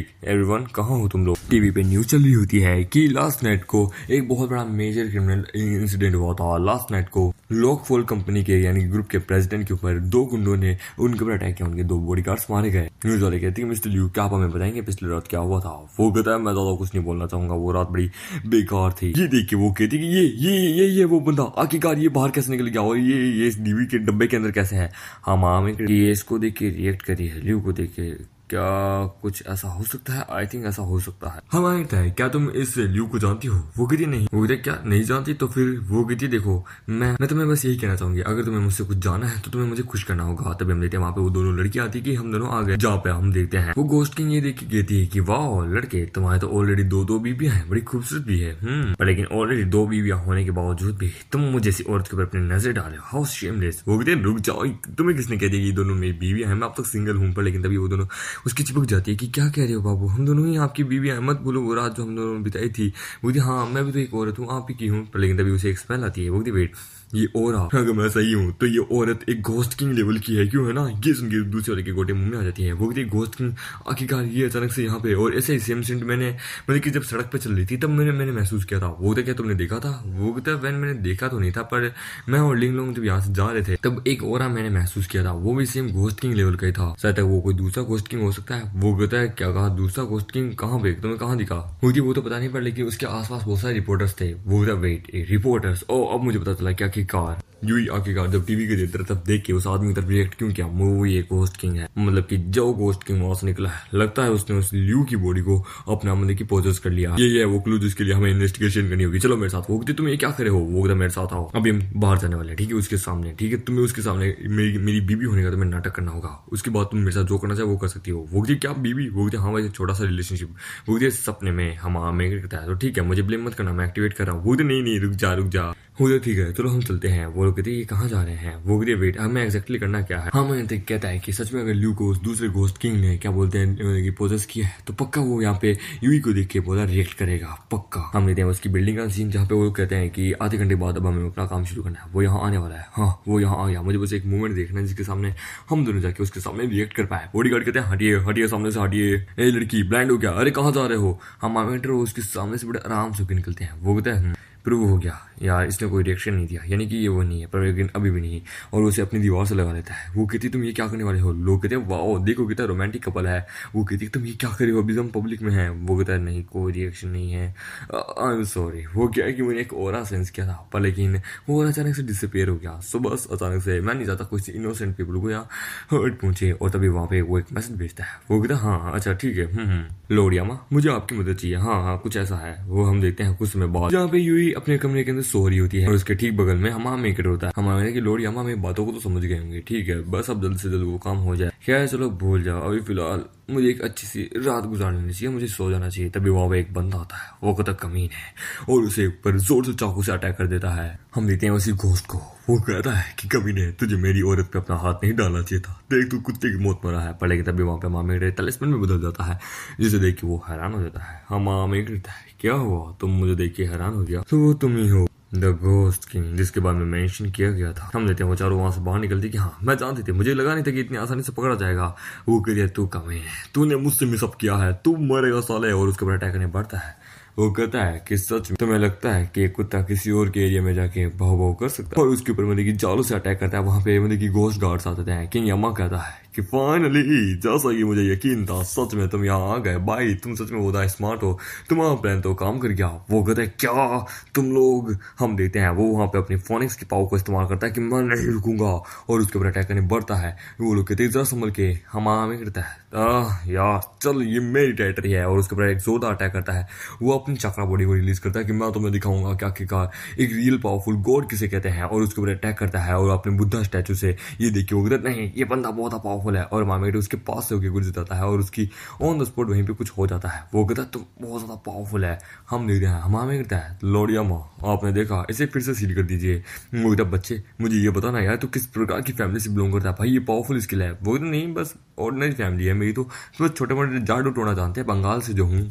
वन कहाँ हो तुम लोग टीवी पे न्यूज चल रही होती है कि लास्ट नाइट को एक बहुत बड़ा मेजर क्रिमिनल इंसिडेंट हुआ था लास्ट नाइट को लॉकफोल कंपनी के यानी ग्रुप के प्रेसिडेंट के ऊपर दो गुंडों ने उनके ऊपर अटैक किया उनके दो बॉडीगार्ड्स मारे गए न्यूज़ वाले कहते हैं मिस्टर लियू क्या आप हमें बताएंगे पिछली रात क्या हुआ था वो कहता है मैं ज़्यादा कुछ नहीं बोलना चाहूंगा वो रात बड़ी बेकार थी ये देख के वो कहती है ये ये ये ये वो बंदा आखिरकार ये बाहर कैसे निकल गया और ये ये इस डीवी के डब्बे के अंदर कैसे है हाँ मामे इसको देख के रिएक्ट करिए लियू को देख के क्या कुछ ऐसा हो सकता है आई थिंक ऐसा हो सकता है हमारे हाँ, है क्या तुम इस ल्यू को जानती हो वो गिरी नहीं वो गिरी क्या नहीं जानती तो फिर वो गिरी देखो मैं मैं तुम्हें बस यही कहना चाहूंगी अगर तुम्हें मुझसे कुछ जाना है तो तुम्हें मुझे खुश करना होगा तभी हम देखते हैं वहाँ पे वो दोनों लड़की आती की हम दोनों आ गए जहाँ पे हम देखते हैं वो गोस्ट किंग ये देख कहती है की वाह लड़के तुम्हारे तो ऑलरेडी दो दो बीबिया हैं बड़ी खूबसूरत भी है हम्म, लेकिन ऑलरेडी दो बीबिया होने के बावजूद भी तुम मुझे जैसी औरत के ऊपर अपनी नजर डाले हाउस शेमलेस वो गिरी रुक जाओ तुम्हें किसने कह दिया दोनों मेरी बीवियां है मैं अब तक सिंगल हूँ पर लेकिन तभी वो दोनों उसकी चिपक जाती है कि क्या कह रहे हो बाबू हम दोनों ही आपकी बीवी अहमद बोलो वो रात जो हम दोनों ने बिताई थी बोलती हाँ मैं भी तो एक औरत हूँ आप ही की हूँ लेकिन तभी उसे एक स्मेल आती है बोलती वेट ये और आप अगर मैं सही हूँ तो ये औरत एक घोस्ट किंग लेवल की है क्यों है ना ये सुन दूसरी औरत के गोटे मुंह में आ जाती है वो कहती है घोस्ट किंग आखिरकार ये अचानक से यहाँ पे और ऐसे ही सेम सेंट मैंने मतलब कि जब सड़क पर चल रही थी तब मैंने मैंने महसूस किया था वो तो क्या तुमने देखा था वो कहता वैन मैंने देखा तो नहीं था पर मैं और लिंग लोग जब यहाँ से जा रहे थे तब एक और मैंने महसूस किया था वो भी सेम घोस्ट किंग लेवल का ही था शायद वो कोई दूसरा घोस्ट किंग हो सकता है वो कहता है क्या कहा दूसरा घोस्ट किंग कहाँ पे तुम्हें कहाँ दिखा मुझे वो तो पता नहीं पड़ लेकिन उसके आसपास बहुत सारे रिपोर्टर्स थे वो वेट रिपोर्टर्स ओ अब मुझे पता चला क्या gone. जो ही आके का जब टीवी के देख तब देख के उस आदमी की तरफ रिएक्ट क्यों किया वो ही एक गोस्ट किंग है मतलब कि जो गोस्ट किंग वहां से निकला है लगता है उसने उस ल्यू की बॉडी को अपना मतलब की पोजेस कर लिया ये है वो क्लू जिसके लिए हमें इन्वेस्टिगेशन करनी होगी चलो मेरे साथ वो तो तुम ये क्या करे हो वो तो मेरे साथ आओ अभी हम बाहर जाने वाले ठीक है उसके सामने ठीक है तुम्हें उसके सामने मेरी बीबी होने का तुम्हें नाटक करना होगा उसके बाद तुम मेरे साथ जो करना चाहे वो कर सकती हो वो क्या बीबी वो हाँ भाई छोटा सा रिलेशनशिप वो सपने में हम हमें करता है तो ठीक है मुझे ब्लेम मत करना मैं एक्टिवेट कर रहा हूँ वो नहीं नहीं रुक जा रुक जा हो जाए ठीक है चलो हम चलते हैं वो होकर ये कहाँ जा रहे हैं वो गिरे वेट हमें एक्जैक्टली करना क्या है हाँ मैं तो कहता है कि सच में अगर ल्यू दूसरे गोस्ट किंग ने क्या बोलते हैं कि पोजेस किया है तो पक्का वो यहाँ पे यूई को देख के बोला रिएक्ट करेगा पक्का हम लेते हैं उसकी बिल्डिंग का सीन जहाँ पे वो कहते हैं कि आधे घंटे बाद अब हमें अपना काम शुरू करना है वो यहाँ आने वाला है हाँ वो यहाँ आ गया मुझे बस एक मूवमेंट देखना है जिसके सामने हम दोनों जाके उसके सामने रिएक्ट कर पाए बॉडी गार्ड कहते हैं हटिए हटिए सामने से हटिए ए लड़की ब्लाइंड हो गया अरे कहाँ जा रहे हो हम आवेंटर उसके सामने से बड़े आराम से निकलते हैं वो कहते हैं हम्म, प्रूव हो गया या इसने कोई रिएक्शन नहीं दिया यानी कि ये वो नहीं है पर लेकिन अभी भी नहीं और उसे अपनी दीवार से लगा लेता है वो कहती तुम ये क्या करने वाले हो लोग कहते हैं वाह देखो कितना रोमांटिक कपल है वो कहती तुम ये क्या करे हो अभी तो हम पब्लिक में है वो कहता है नहीं कोई रिएक्शन नहीं है आई एम सॉरी वो क्या है कि मैंने एक और सेंस किया था पर लेकिन वो और अचानक से डिसअपेयर हो गया सो बस अचानक से मैं नहीं जाता कुछ इनोसेंट पीपल को या हर्ट पहुंचे और तभी वहाँ पे वो एक मैसेज भेजता है वो कहता हाँ अच्छा ठीक है हम्म, हम्म, लोडिया माँ मुझे आपकी मदद चाहिए हाँ हाँ कुछ ऐसा है वो हम देखते हैं कुछ समय बाद जहाँ पे यू अपने कमरे के अंदर सो रही होती है और उसके ठीक बगल में हमाम मेकर होता है हमारे की लोड़ी हमाम मेरी बातों को तो समझ गए होंगे ठीक है बस अब जल्द से जल्द वो काम हो जाए खैर चलो भूल जाओ अभी फिलहाल मुझे एक अच्छी सी रात गुजारनी चाहिए मुझे सो जाना चाहिए तभी वहां पे एक बंदा आता है वो कतक कमीन है और उसे ऊपर जोर से चाकू से अटैक कर देता है हम देते हैं उसी घोष को वो कहता है कि कभी है तुझे मेरी औरत पे अपना हाथ नहीं डालना चाहिए था देख तू कुत्ते की मौत मरा है पड़ेगा तभी वहां पे मामे तलिस्मन में बदल जाता है जिसे देख के वो हैरान हो जाता है हम मामे कहता है क्या हुआ तुम मुझे देख के हैरान हो गया तो वो तुम ही हो द गोस्ट किंग जिसके बारे में मेंशन किया गया था हम लेते हैं वो चारों वहां से बाहर निकलती कि हाँ मैं जानती थी मुझे लगा नहीं था कि इतनी आसानी से पकड़ा जाएगा वो कह दिया तू कमे है तूने मुझसे मिसअप किया है तू मरेगा साले और उसके ऊपर अटैक करने बढ़ता है वो कहता है कि सच में तुम्हें लगता है कि एक कुत्ता किसी और के एरिया में जाके भाव भाव कर सकता है और उसके ऊपर मतलब की जालों से अटैक करता है वहां पे मतलब की गोस्ट गार्ड्स आते हैं किंग यमा कहता है कि फाइनली जैसा कि मुझे यकीन था सच में तुम यहाँ आ गए भाई तुम सच में बोधा स्मार्ट हो तुम्हारा प्लान तो काम कर गया वो कहते हैं क्या तुम लोग हम देखते हैं वो वहाँ पे अपनी फोनिक्स की पाव को इस्तेमाल करता है कि मैं नहीं रुकूंगा और उसके ऊपर अटैक करने बढ़ता है वो लोग कहते जरा संभल के हम करता है यार चल ये मेरी टेरिटरी है और उसके ऊपर एक जोरदार अटैक करता है वो अपनी चक्रा बॉडी को रिलीज करता है कि मैं तुम्हें दिखाऊंगा क्या आखिरकार एक रियल पावरफुल गॉड किसे कहते हैं और उसके ऊपर अटैक करता है और अपने बुद्धा स्टैचू से ये देखिए वो नहीं ये बंदा बहुत पावरफुल माहौल है और मामेडो उसके पास से होकर गुजर जाता है और उसकी ऑन द स्पॉट वहीं पे कुछ हो जाता है वो गदर तो बहुत ज़्यादा पावरफुल है हम देख रहे हैं हमारे करता है लौड़िया माँ आपने देखा इसे फिर से सील कर दीजिए वो कहता बच्चे मुझे ये ना यार तो किस प्रकार की फैमिली से बिलोंग करता है भाई ये पावरफुल स्किल है वो तो नहीं बस ऑर्डनरी फैमिली है मेरी तो बस छोटे मोटे जाडू टोना जानते हैं बंगाल से जो हूँ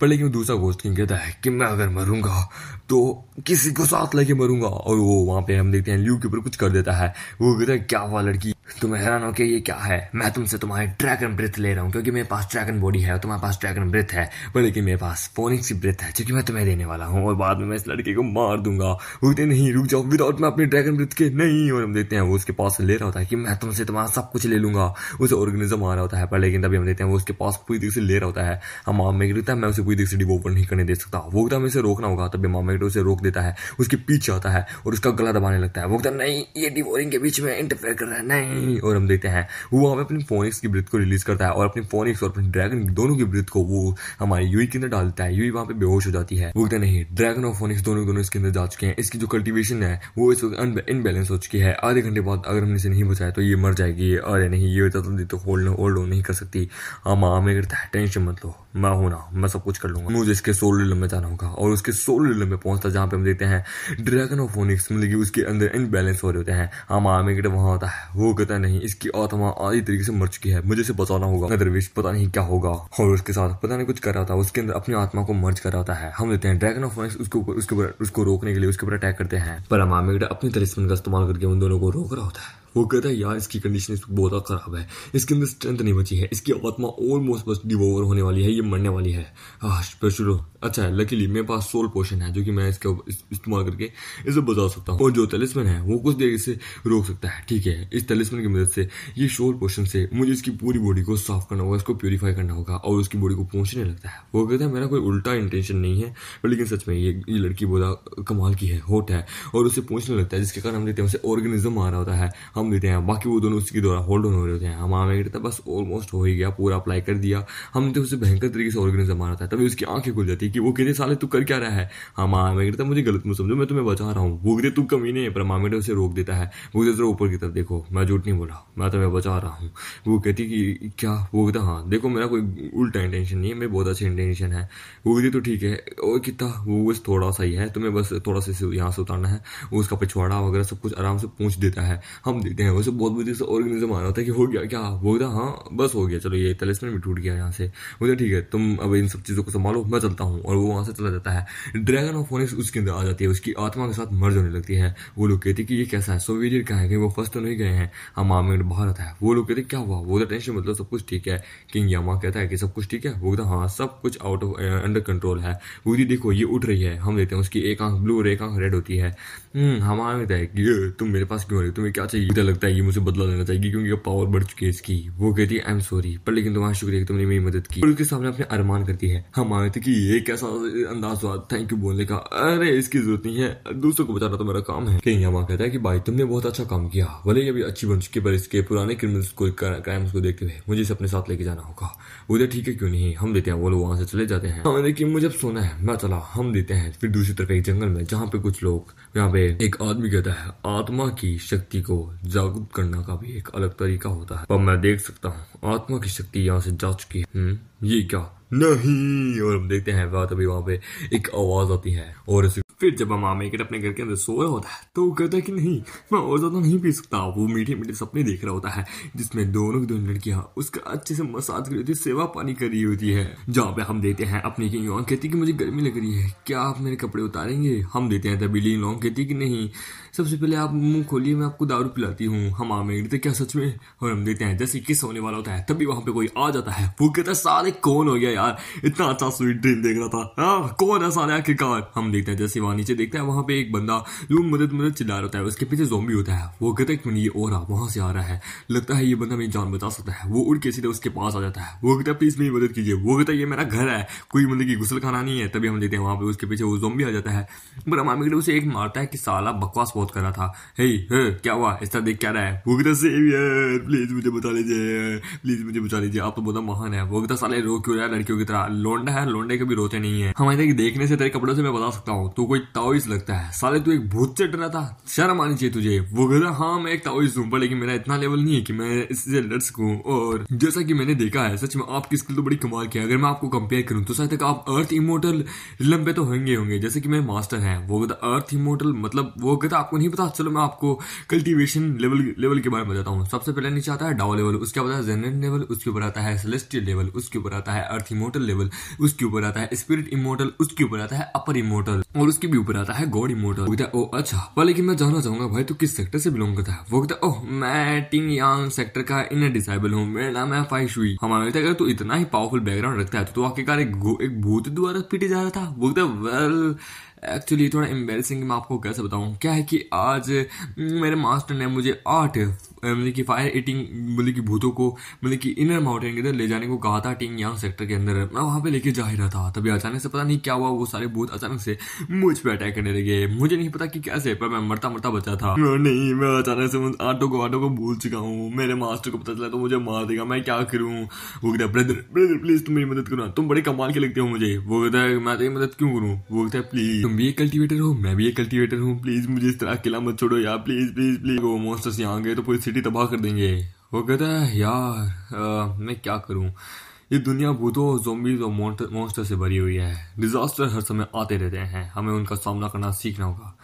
पर लेकिन वो दूसरा गोश्त किंग कहता है कि मैं अगर मरूंगा तो किसी को साथ लेके मरूंगा और वो वहाँ पे हम देखते हैं ल्यू के ऊपर कुछ कर देता है वो कहता है क्या हुआ लड़की तुम हैरान हो कि ये क्या है मैं तुमसे तुम्हारे ड्रैगन ब्रिथ ले रहा हूँ क्योंकि मेरे पास ड्रैगन बॉडी है और तुम्हारे पास ड्रैगन ब्रिथ है बोले कि मेरे पास फोनिक्स की ब्रिथ है जो कि मैं तुम्हें देने वाला हूँ और बाद में मैं इस लड़के को मार दूंगा रुकते नहीं रुक जाओ विदाउट मैं अपने ड्रैगन ब्रिथ के नहीं और हम देखते हैं वो उसके पास ले रहा होता है कि मैं तुमसे तुम्हारा सब कुछ ले लूंगा उसे ऑर्गेनिज्म आ रहा होता है पर लेकिन तभी हम देखते हैं वो उसके पास पूरी दिख से ले रहा होता है हम मामा है मैं उसे पूरी दिख से डिवोपर नहीं करने दे सकता वो एकदम इसे रोकना होगा तभी मामे मेगरेट उसे रोक देता है उसके पीछे आता है और उसका गला दबाने लगता है वो एकदम नहीं ये डिवोरिंग के बीच में इंटरफेयर कर रहा है नहीं और हम देखते हैं वो हमें अपनी फोनिक्स की ब्रिथ को रिलीज करता है और अपनी फोनिक्स और अपने ड्रैगन दोनों की ब्रिथ को वो हमारे यूई के अंदर डाल देता है यूई वहाँ पे बेहोश हो जाती है बोलते नहीं ड्रैगन और फोनिक्स दोनों दोनों इसके अंदर जा चुके हैं इसकी जो कल्टिवेशन है वो इस वक्त इनबैलेंस हो चुकी है आधे घंटे बाद अगर हमने इसे नहीं बचाया तो ये मर जाएगी अरे नहीं ये जल्दी तो होल्ड तो होल्ड नहीं कर सकती हम हाँ, माँ हमें करता है टेंशन मत लो मैं हूं ना मैं सब कुछ कर लूंगा मुझे इसके सोल रिलम में जाना होगा और उसके सोल रिलम में पहुंचता जहां पे हम देखते हैं ड्रैगन ऑफ फोनिक्स मतलब कि उसके अंदर इनबैलेंस हो रहे होते हैं हम हाँ, माँ हमें वहाँ होता है वो कहता पता है नहीं इसकी आत्मा आधी तरीके से मर चुकी है मुझे इसे बचाना होगा दरवेश पता नहीं क्या होगा और उसके साथ पता नहीं कुछ कर रहा था उसके अंदर अपनी आत्मा को मर्ज कर रहा था है हम देते हैं ड्रैगन ऑफ फाइस उसके ऊपर उसके ऊपर उसको रोकने के लिए उसके ऊपर अटैक करते हैं पर अमामेगडा अपनी तलिस्मन का इस्तेमाल करके उन दोनों को रोक रहा होता है वो कहता है यार इसकी कंडीशन इस बहुत ख़राब है इसके अंदर स्ट्रेंथ नहीं बची है इसकी आत्मा ऑलमोस्ट बस डिवोवर होने वाली है ये मरने वाली है शुरू अच्छा है लकीली मेरे पास सोल पोशन है जो कि मैं इसके इस्तेमाल करके इसे बचा सकता हूँ और जो तलिसमन है वो कुछ देर इसे रोक सकता है ठीक है इस तलिसमन की मदद से ये सोल पोशन से मुझे इसकी पूरी बॉडी को साफ करना होगा इसको प्योरीफाई करना होगा और उसकी बॉडी को पहुंचने लगता है वो कहता है मेरा कोई उल्टा इंटेंशन नहीं है लेकिन सच में ये ये लड़की बोला कमाल की है होट है और उसे पहुंचने लगता है जिसके कारण हम देखते हैं उसे ऑर्गेनिज्म आ रहा होता है हम देते हैं बाकी वो दोनों उसके द्वारा होल्ड ऑन हो रहे होते हैं हमारा गिरता बस ऑलमोस्ट हो ही गया पूरा अप्लाई कर दिया हमने तो उसे भयंकर तरीके से ऑर्गेनिज्म मारा था तभी उसकी आंखें खुल जाती है कि वो कहते साले तू कर क्या रहा है हाँ मामा गिरता मुझे गलत मत समझो मैं तुम्हें बचा रहा हूँ वो कहते तू कमी नहीं है पर मामे उसे रोक देता है भूगते जरा ऊपर की तरफ देखो मैं झूठ नहीं बोला मैं तो तुम्हें बचा रहा हूँ वो कहती कि क्या वो कहता हाँ देखो मेरा कोई उल्टा इंटेंशन नहीं है मेरे बहुत अच्छा इंटेंशन है वो कहती तो ठीक है और कितना वो बस थोड़ा सा ही है तुम्हें बस थोड़ा सा यहाँ से उतारना है वो उसका पिछवाड़ा वगैरह सब कुछ आराम से पूछ देता है हम देते हैं वैसे बहुत से ऑर्गेनिज्म आ रहा था कि हो गया क्या वो था हाँ बस हो गया चलो ये तलिस्मन भी टूट गया यहाँ से बोलते ठीक है तुम अब इन सब चीज़ों को संभालो मैं चलता हूँ और वो वहाँ से चला जाता है ड्रैगन ऑफ ऑनिक्स उसके अंदर आ जाती है उसकी आत्मा के साथ मर्ज होने लगती है वो लोग कहते कि ये कैसा है सोविलियर कहा है कि वो फर्स्ट तो नहीं गए हैं हम हाँ, आमिर बाहर आता है वो लोग कहते क्या हुआ वो टेंशन मतलब सब कुछ ठीक है किंग यामा कहता है कि सब कुछ ठीक है वो कहता हाँ सब कुछ आउट ऑफ अंडर कंट्रोल है वो जी देखो ये उठ रही है हम देते हैं उसकी एक आंख ब्लू और एक आंख रेड होती है हमारा कहता है कि तुम मेरे पास क्यों रही तुम्हें क्या चाहिए मुझे लगता है कि मुझे बदला लेना चाहिए क्योंकि पावर बढ़ चुकी है इसकी वो कहती है आई एम सॉरी पर लेकिन तुम्हारा शुक्रिया तुमने मेरी मदद की और उसके सामने अपने अरमान करती है हम आए थे कि ये कैसा अंदाज हुआ थैंक यू बोलने का अरे इसकी जरूरत नहीं है दूसरों को बताना तो मेरा काम है कहीं यहाँ कहता है कि भाई तुमने बहुत अच्छा काम किया भले ही अभी अच्छी बन चुकी है पर इसके पुराने क्रिमिनल्स को क्राइम्स को देखते हुए मुझे इसे अपने साथ लेके जाना होगा बोलते तो ठीक है क्यों नहीं हम देते हैं वो लोग वहाँ से चले जाते हैं हाँ देखिए मुझे अब सोना है मैं चला हम देते हैं फिर दूसरी तरफ एक जंगल में जहाँ पे कुछ लोग यहाँ पे एक आदमी कहता है आत्मा की शक्ति को जागरूक करना का भी एक अलग तरीका होता है पर मैं देख सकता हूँ आत्मा की शक्ति यहाँ से जा चुकी है हम्म, ये क्या नहीं और हम देखते हैं वह तभी वहाँ पे एक आवाज आती है और इसे फिर जब हम आमिर अपने घर के अंदर सो रहा होता है तो वो कहता है कि नहीं मैं और ज़्यादा नहीं पी सकता वो मीठे मीठे सपने देख रहा होता है जिसमें दोनों की दोनों लड़कियां उसका अच्छे से मसाज कर रही होती है सेवा पानी कर रही होती है जहाँ पे हम देते हैं अपनी की लॉन्ग कहती कि मुझे गर्मी लग रही है क्या आप मेरे कपड़े उतारेंगे हम देते हैं तभी ली लॉन्ग कहती कि नहीं सबसे पहले आप मुंह खोलिए मैं आपको दारू पिलाती हूँ हम आम गिरते क्या सच में और हम देखते हैं जैसे किस होने वाला होता है तभी वहां पे कोई आ जाता है वो कहता है सारे कौन हो गया यार इतना अच्छा स्वीट ड्रीम देख रहा था आ, हाँ, कौन है सारे आखिरकार हम देखते हैं जैसे वहां नीचे देखते हैं वहां पे एक बंदा जो मदद मदद चिल्ला रहा है उसके पीछे जोम्बी होता है वो कहता है ये और वहां से आ रहा है लगता है ये बंदा मेरी जान बचा सकता है वो उड़ के सीधे उसके पास आ जाता है वो कहता है प्लीज मेरी मदद कीजिए वो कहता है ये मेरा घर है कोई मतलब की गुसल खाना नहीं है तभी हम देखते हैं वहां पे उसके पीछे वो जोम्बी आ जाता है पर हम हमारे उसे एक मारता है कि साला बकवास बहुत बहुत कर रहा था हे hey, हे क्या हुआ इस तरह देख क्या रहा है वो कितना सेवियर प्लीज मुझे बता लीजिए प्लीज मुझे बचा लीजिए आप तो बहुत महान है वो साले रो क्यों रहा है लड़कियों की तरह लोंडा है लोंडे कभी रोते नहीं है हमारे देखने से तेरे कपड़ों से मैं बता सकता हूँ तू कोई ताओइस लगता है साले तू एक भूत से डरा था शर्म आनी चाहिए तुझे वो कहता हाँ मैं एक ताओइस हूँ पर लेकिन मेरा इतना लेवल नहीं है की मैं इससे लड़ सकू और जैसा की मैंने देखा है सच में आपकी स्किल तो बड़ी कमाल की है अगर मैं आपको कंपेयर करूँ तो शायद आप अर्थ इमोटल रिलम पे तो होंगे होंगे जैसे की मैं मास्टर है वो कहता अर्थ इमोटल मतलब वो कहता आप आपको नहीं पता चलो मैं आपको कल्टीवेशन लेवल लेवल के बारे में बताता हूँ सबसे पहले नीचे आता है डाओ लेवल उसके बाद आता है जेनरल लेवल उसके ऊपर आता है सेलेस्टियल लेवल उसके ऊपर आता है अर्थ इमोटल लेवल उसके ऊपर आता है स्पिरिट इमोटल उसके ऊपर आता है अपर इमोटल और उसके भी ऊपर आता है गॉड इमोटल ओ अच्छा पर लेकिन मैं जानना चाहूंगा भाई तू किस सेक्टर से बिलोंग करता है वो कहता ओह मैं टिंग यांग सेक्टर का इन डिसाइबल हूँ मेरा नाम है फाइश हुई हमारा कहता है तू इतना ही पावरफुल बैकग्राउंड रखता है तो आखिरकार एक भूत द्वारा पीटे जा रहा था वो कहता वेल एक्चुअली थोड़ा एम्बेसिंग मैं आपको कैसे बताऊँ क्या है कि आज हम्म, मेरे मास्टर ने मुझे आठ मतलब कि फायर एटिंग मतलब कि भूतों को मतलब कि इनर माउंटेन के अंदर ले जाने को कहा था टिंग यांग सेक्टर के अंदर मैं वहाँ पे लेके जा ही रहा था तभी अचानक से पता नहीं क्या हुआ वो सारे भूत अचानक से मुझ पे अटैक करने लगे मुझे नहीं पता कि कैसे पर मैं मरता मरता बचा था नहीं मैं अचानक से आटो को आटो को भूल चुका हूँ मेरे मास्टर को पता चला तो मुझे मार देगा मैं क्या करूँ वो कहता है ब्रदर ब्रदर प्लीज तुम मेरी मदद करो तुम बड़े कमाल के लगते हो मुझे वो कहता है मैं तेरी मदद क्यों करूँ वो कहता है प्लीज तुम भी एक कल्टीवेटर हो मैं भी एक कल्टीवेटर हूँ प्लीज मुझे इस तरह किला मत छोड़ो यार प्लीज प्लीज प्लीज वो मोस्टर्स यहाँ आ गए तो पूरी सिटी तबाह कर देंगे वो कहता है यार आ, मैं क्या करूँ ये दुनिया भूतों जोम्बीज और मोस्टर से भरी हुई है डिजास्टर हर समय आते रहते हैं हमें उनका सामना करना सीखना होगा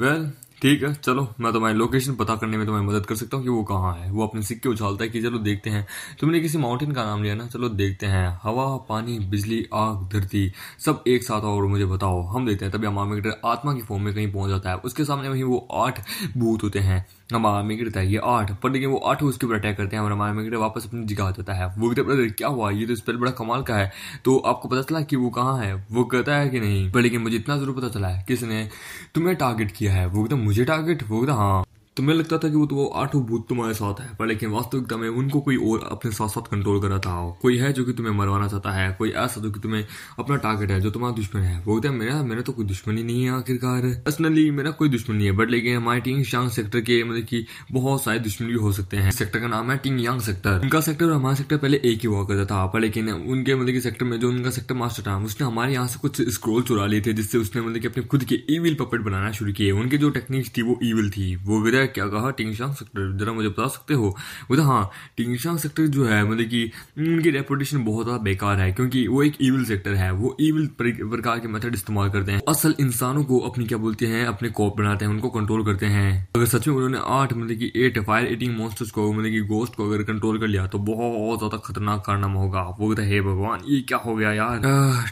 वेल well, ठीक है चलो मैं तुम्हारी लोकेशन पता करने में तुम्हारी मदद कर सकता हूँ कि वो कहाँ है वो अपने सिक्के उछालता है कि चलो देखते हैं तुमने किसी माउंटेन का नाम लिया ना चलो देखते हैं हवा पानी बिजली आग धरती सब एक साथ और मुझे बताओ हम देखते हैं तभी हमारे आत्मा की फॉर्म में कहीं पहुंच जाता है उसके सामने वहीं वो आठ भूत होते हैं हमारा आर्मी गिरता है ये आठ पर लेकिन वो आठ उसके ऊपर अटैक करते हैं हमारा आर्मी गिर वापस अपनी जगह जाता है वो कहते हैं क्या हुआ ये तो स्पेल बड़ा कमाल का है तो आपको पता चला कि वो कहाँ है वो कहता है कि नहीं पर लेकिन मुझे इतना जरूर पता चला है किसने तुम्हें टारगेट किया है वो कहते मुझे टारगेट वो कहते हाँ तुम्हें लगता था कि वो तो वो आठों भूत तुम्हारे साथ है पर लेकिन वास्तविकता में उनको कोई और अपने साथ साथ कंट्रोल कर रहा था कोई है जो कि तुम्हें मरवाना चाहता है कोई ऐसा जो कि तुम्हें अपना टारगेट है जो तुम्हारा दुश्मन है वो बोलते हैं मेरा मेरा तो कोई दुश्मन ही नहीं है आखिरकार पर्सनली मेरा कोई दुश्मन नहीं है बट लेकिन हमारे टिंग यांग सेक्टर के मतलब की बहुत सारे दुश्मन भी हो सकते हैं सेक्टर का नाम है टिंग यांग सेक्टर उनका सेक्टर और हमारा सेक्टर पहले एक ही हुआ करता था पर लेकिन उनके मतलब की सेक्टर में जो उनका सेक्टर मास्टर था उसने हमारे यहाँ से कुछ स्क्रोल चुरा लिए थे जिससे उसने मतलब की अपने खुद के ईविल पपेट बनाना शुरू किए उनकी जो टेक्निक्स थी वो ईविल थी वो क्या क्या कहा टिंगशांग सेक्टर जरा मुझे बता सकते हो बोलते हाँ टिंगशांग सेक्टर जो है मतलब कि उनकी रेपुटेशन बहुत ज़्यादा बेकार है क्योंकि वो एक ईविल सेक्टर है वो ईविल प्रकार के मेथड इस्तेमाल करते हैं असल इंसानों को अपनी क्या बोलते हैं अपने कॉप बनाते हैं उनको कंट्रोल करते हैं अगर सच में उन्होंने आठ मतलब कि एट फायर एटिंग मोस्टर्स को मतलब कि गोस्ट को अगर कंट्रोल कर लिया तो बहुत ज़्यादा खतरनाक कारनामा होगा वो कहता हे भगवान ये क्या हो गया यार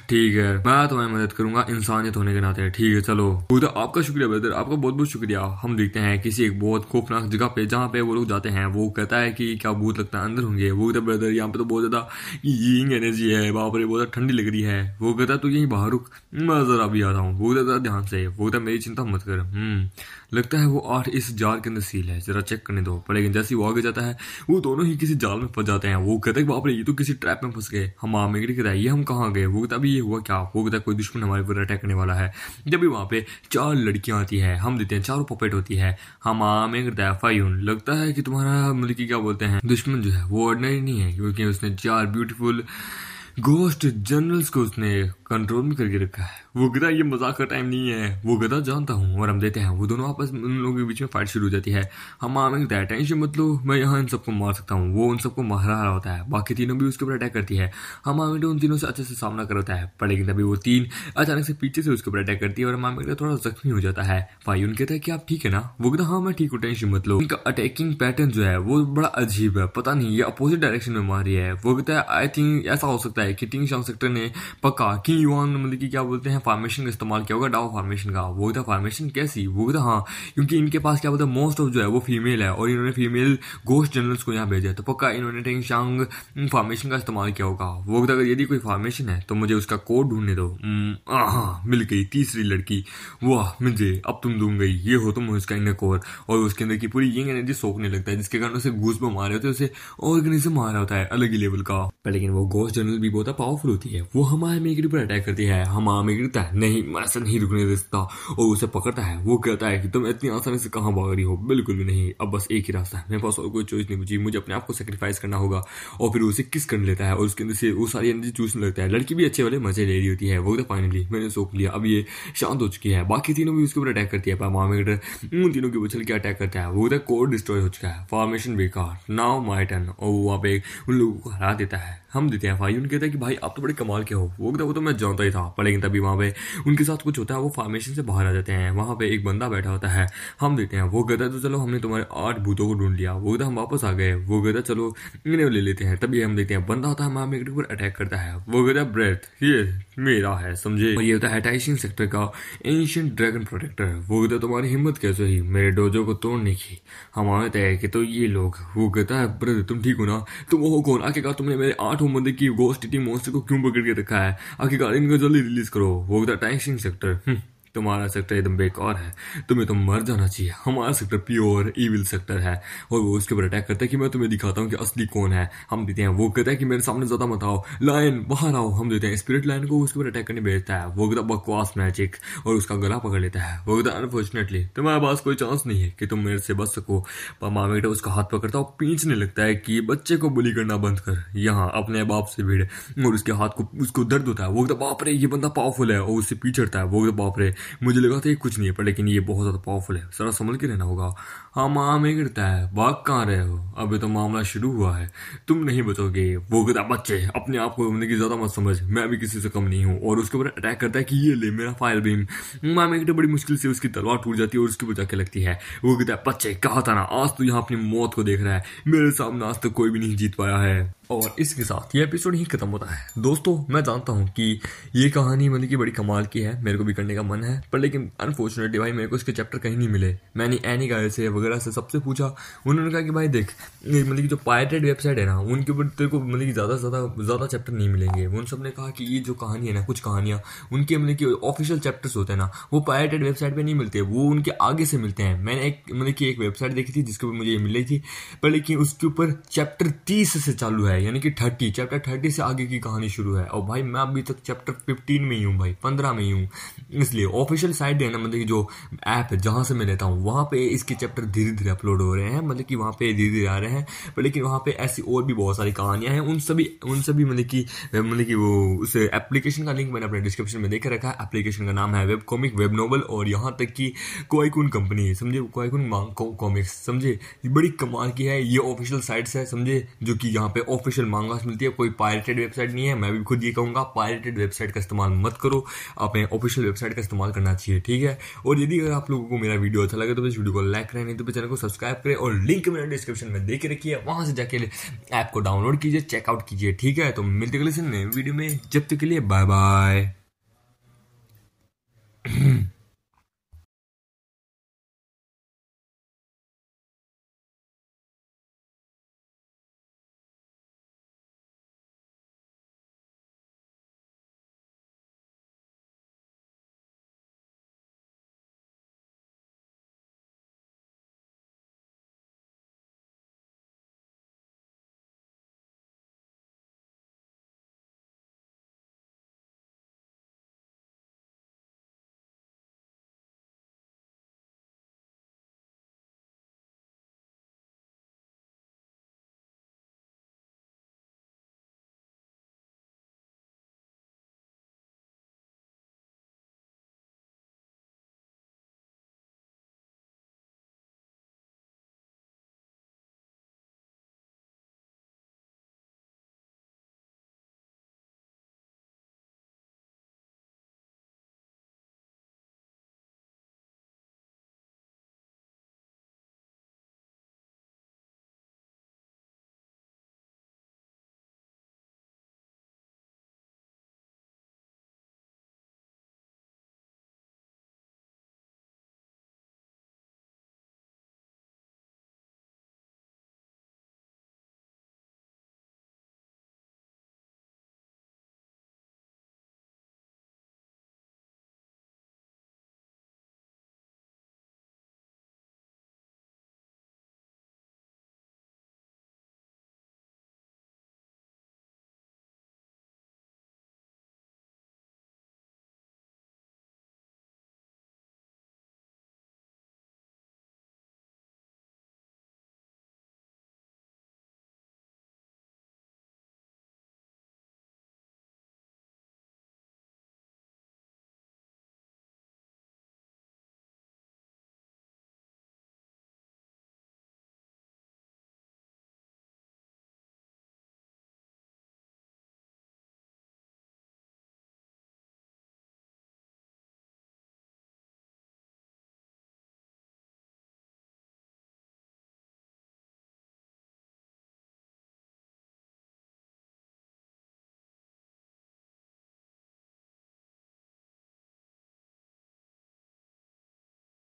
ठीक है मैं तुम्हारी मदद करूंगा इंसानियत होने के नाते ठीक है चलो बोलते आपका शुक्रिया ब्रदर आपका बहुत बहुत शुक्रिया हम देखते हैं किसी एक बहुत खौफनाक जगह पे जहाँ पे वो लोग जाते हैं वो कहता है कि क्या भूत लगता है अंदर होंगे वो कहता ब्रदर यहाँ पे तो बहुत ज़्यादा यिंग एनर्जी है वहाँ पर बहुत ठंडी लग रही है वो कहता है तो यहीं बाहर रुक मैं ज़रा अभी आ रहा हूँ वो कहता ध्यान से वो कहता मेरी चिंता मत कर हम्म। लगता है वो आठ इस जाल के अंदर सील है ज़रा चेक करने दो पर लेकिन जैसे वो आगे जाता है वो दोनों ही किसी जाल में फंस जाते हैं वो कहता है बाप रे ये तो किसी ट्रैप में फंस गए हम आम कहता है ये हम कहाँ गए वो कहता अभी ये हुआ क्या वो कहता कोई दुश्मन हमारे ऊपर अटैक करने वाला है जब भी वहाँ पे चार लड़कियाँ आती है हम देते हैं चारों पपेट होती है हम आमिर रैफायून लगता है कि तुम्हारा मतलब क्या बोलते हैं दुश्मन जो है वो ऑर्डनरी नहीं है क्योंकि उसने चार ब्यूटीफुल गोस्ट जनरल्स को उसने कंट्रोल में करके रखा है वो गधा ये मजाक का टाइम नहीं है वो गधा जानता हूँ और हम देते हैं वो दोनों आपस में उन लोगों के बीच में फाइट शुरू हो जाती है हम आम है टेंशन मतलब मैं यहाँ इन सबको मार सकता हूँ वो उन सबको मारा रहा होता है बाकी तीनों भी उसके ऊपर अटैक करती है हम आम उन तीनों से अच्छे से सामना करता है पर लेकिन तभी वो तीन अचानक से पीछे से उसके ऊपर अटैक करती है और हम आमिंग थोड़ा जख्मी हो जाता है भाई उनके कहता है कि आप ठीक है ना वो गधा हाँ मैं ठीक हूँ टेंशन मतलब उनका अटैकिंग पैटर्न जो है वो बड़ा अजीब है पता नहीं ये अपोजिट डायरेक्शन में मार रही है वो कहता है आई थिंक ऐसा हो सकता है है कि टिंग शॉन्ग सेक्टर ने पक्का कि युवान मतलब कि क्या बोलते हैं फार्मेशन का इस्तेमाल किया होगा डाओ फार्मेशन का वो था फार्मेशन कैसी वो था हाँ क्योंकि इनके पास क्या बोलते हैं मोस्ट ऑफ जो है वो फीमेल है और इन्होंने फीमेल गोस्ट जनरल्स को यहाँ भेजा तो पक्का इन्होंने टिंग शांग फार्मेशन का इस्तेमाल किया होगा वो था अगर यदि कोई फार्मेशन है तो मुझे उसका कोड ढूंढने दो हाँ मिल गई तीसरी लड़की वाह मुझे अब तुम दूंग गई ये हो तुम उसका इन कोर और उसके अंदर की पूरी यंग एनर्जी सोखने लगता है जिसके कारण उसे घूस बो मारे होते हैं उसे ऑर्गेनिज्म आ रहा होता है अलग ही लेवल का लेकिन वो गोस्ट जनरल भी मेघरी बहुत पावरफुल होती है वो हमारे मेघरी पर अटैक करती है हमारा मेघरी कहता है नहीं मैं ऐसा नहीं रुकने देता और उसे पकड़ता है वो कहता है कि तुम इतनी आसानी से कहाँ भाग रही हो बिल्कुल भी नहीं अब बस एक ही रास्ता है मेरे पास और कोई चॉइस नहीं बची मुझे अपने आप को सेक्रीफाइस करना होगा और फिर उसे किस कर लेता है और उसके अंदर से वो सारी एनर्जी चूसने लगता है लड़की भी अच्छे वाले मजे ले रही होती है वो तो फाइनली मैंने सोख लिया अब ये शांत हो चुकी है बाकी तीनों भी उसके ऊपर अटैक करती है पर मामा उन तीनों के उछल के अटैक करता है वो तो कोर डिस्ट्रॉय हो चुका है फॉर्मेशन बेकार नाउ माई टर्न और वो वहाँ पे उन लोगों को हरा देता है हम देते हैं भाई उनके कहते हैं कि भाई आप तो बड़े कमाल के हो वो वो तो मैं जानता ही था पर लेकिन तभी वहाँ पे उनके साथ कुछ होता है वो फार्मेशन से बाहर आ जाते हैं वहाँ पे एक बंदा बैठा होता है हम देते हैं वो कहता है तो चलो हमने तुम्हारे आठ भूतों को ढूंढ लिया वो कहता हम वापस आ गए वो कहता चलो इन्हें ले लेते हैं तभी हम देखते हैं बंदा होता है हमारे मेकट ऊपर अटैक करता है वो कहता है ब्रेथ ये मेरा है समझे और ये होता है टाइशियन सेक्टर का एंशियंट ड्रैगन प्रोटेक्टर वो कहता है तुम्हारी हिम्मत कैसे हुई मेरे डोजो को तोड़ने की हमारे तय कि तो ये लोग वो कहता है ब्रेथ तुम ठीक हो ना तुम तो वो कौन आखिरकार तुमने मेरे आठ स्टार्ट हो मंदिर की गोस्ट सिटी मॉन्स्टर को क्यों पकड़ के रखा है आखिरकार इनको जल्दी रिलीज करो वो द टाइम सेक्टर तुम्हारा सेक्टर एकदम बेकार है तुम्हें तो मर जाना चाहिए हमारा सेक्टर प्योर ईविल सेक्टर है और वो उसके ऊपर अटैक करता है कि मैं तुम्हें दिखाता हूँ कि असली कौन है हम देते हैं वो कहता है कि मेरे सामने ज़्यादा मत आओ लाइन बाहर आओ हम देते हैं स्पिरिट लाइन को उसके ऊपर अटैक करने भेजता है वो कहता बकवास मैजिक और उसका गला पकड़ लेता है वो कहता अनफॉर्चुनेटली तुम्हारे पास कोई चांस नहीं है कि तुम मेरे से बच सको माँ बेटा उसका हाथ पकड़ता और पींचने लगता है कि बच्चे को बुली करना बंद कर यहाँ अपने बाप से भीड़ और उसके हाथ को उसको दर्द होता है वो कहता बाप रे ये बंदा पावरफुल है और उससे पीछे है वो कहता बाप रे मुझे लगा था ये कुछ नहीं है पर लेकिन ये बहुत ज़्यादा पावरफुल है सारा संभल के रहना होगा हाँ माँ में गिरता है वाक कहाँ रहे हो अभी तो मामला शुरू हुआ है तुम नहीं बचोगे वो कहता बच्चे अपने आप को की ज़्यादा मत समझ मैं भी किसी से कम नहीं हूँ और उसके ऊपर अटैक करता है कि ये ले मेरा फायर बीम माँ मेघटा बड़ी मुश्किल से उसकी तलवार टूट जाती है और उसके ऊपर जाके लगती है वो कहता है बच्चे कहा था ना आज तो यहाँ अपनी मौत को देख रहा है मेरे सामने आज तक तो कोई भी नहीं जीत पाया है और इसके साथ ये एपिसोड ही खत्म होता है दोस्तों मैं जानता हूँ कि ये कहानी मतलब कि बड़ी कमाल की है मेरे को भी करने का मन है पर लेकिन अनफॉर्चुनेटली भाई मेरे को इसके चैप्टर कहीं नहीं मिले मैंने एनी गाय से वगैरह से सबसे पूछा उन्होंने कहा कि भाई देख मतलब कि जो पायरेटेड वेबसाइट है ना उनके ऊपर तेरे को मतलब कि ज़्यादा से ज़्यादा ज़्यादा चैप्टर नहीं मिलेंगे उन सब ने कहा कि ये जो कहानी है ना कुछ कहानियाँ उनके मतलब कि ऑफिशियल चैप्टर्स होते हैं ना वो पायरेटेड वेबसाइट पर नहीं मिलते वो उनके आगे से मिलते हैं मैंने एक मतलब कि एक वेबसाइट देखी थी जिसके ऊपर मुझे ये मिली थी पर लेकिन उसके ऊपर चैप्टर तीस से चालू है है यानी कि थर्टी चैप्टर थर्टी से आगे की कहानी शुरू है और भाई मैं अभी तक चैप्टर फिफ्टीन में ही हूँ भाई पंद्रह में ही हूँ इसलिए ऑफिशियल साइट है ना मतलब कि जो ऐप है जहाँ से मैं लेता हूँ वहाँ पे इसके चैप्टर धीरे धीरे अपलोड हो रहे हैं मतलब कि वहाँ पे धीरे धीरे आ रहे हैं पर लेकिन वहाँ पे ऐसी और भी बहुत सारी कहानियां हैं उन सभी उन सभी मतलब कि मतलब कि वो उस एप्लीकेशन का लिंक मैंने अपने डिस्क्रिप्शन में देख रखा है एप्लीकेशन का नाम है वेब कॉमिक वेब नोवल और यहाँ तक कि कोईकुन कंपनी है समझे कोईकुन कॉमिक्स समझे बड़ी कमाल की है ये ऑफिशियल साइट्स है समझे जो कि यहाँ पे ऑफिस ऑफिशियल मांगास मिलती है कोई पायरेटेड वेबसाइट नहीं है मैं भी खुद ये कहूँगा पायरेटेड वेबसाइट का इस्तेमाल मत करो अपने ऑफिशियल वेबसाइट का इस्तेमाल करना चाहिए ठीक है और यदि अगर आप लोगों को मेरा वीडियो अच्छा लगे तो इस वीडियो को लाइक करें नहीं तो चैनल को सब्सक्राइब करें और लिंक मेरे डिस्क्रिप्शन में देख रखिए रखी वहाँ से जाके ऐप को डाउनलोड कीजिए चेकआउट कीजिए ठीक है तो मिलते गले वीडियो में जब तक के लिए बाय बाय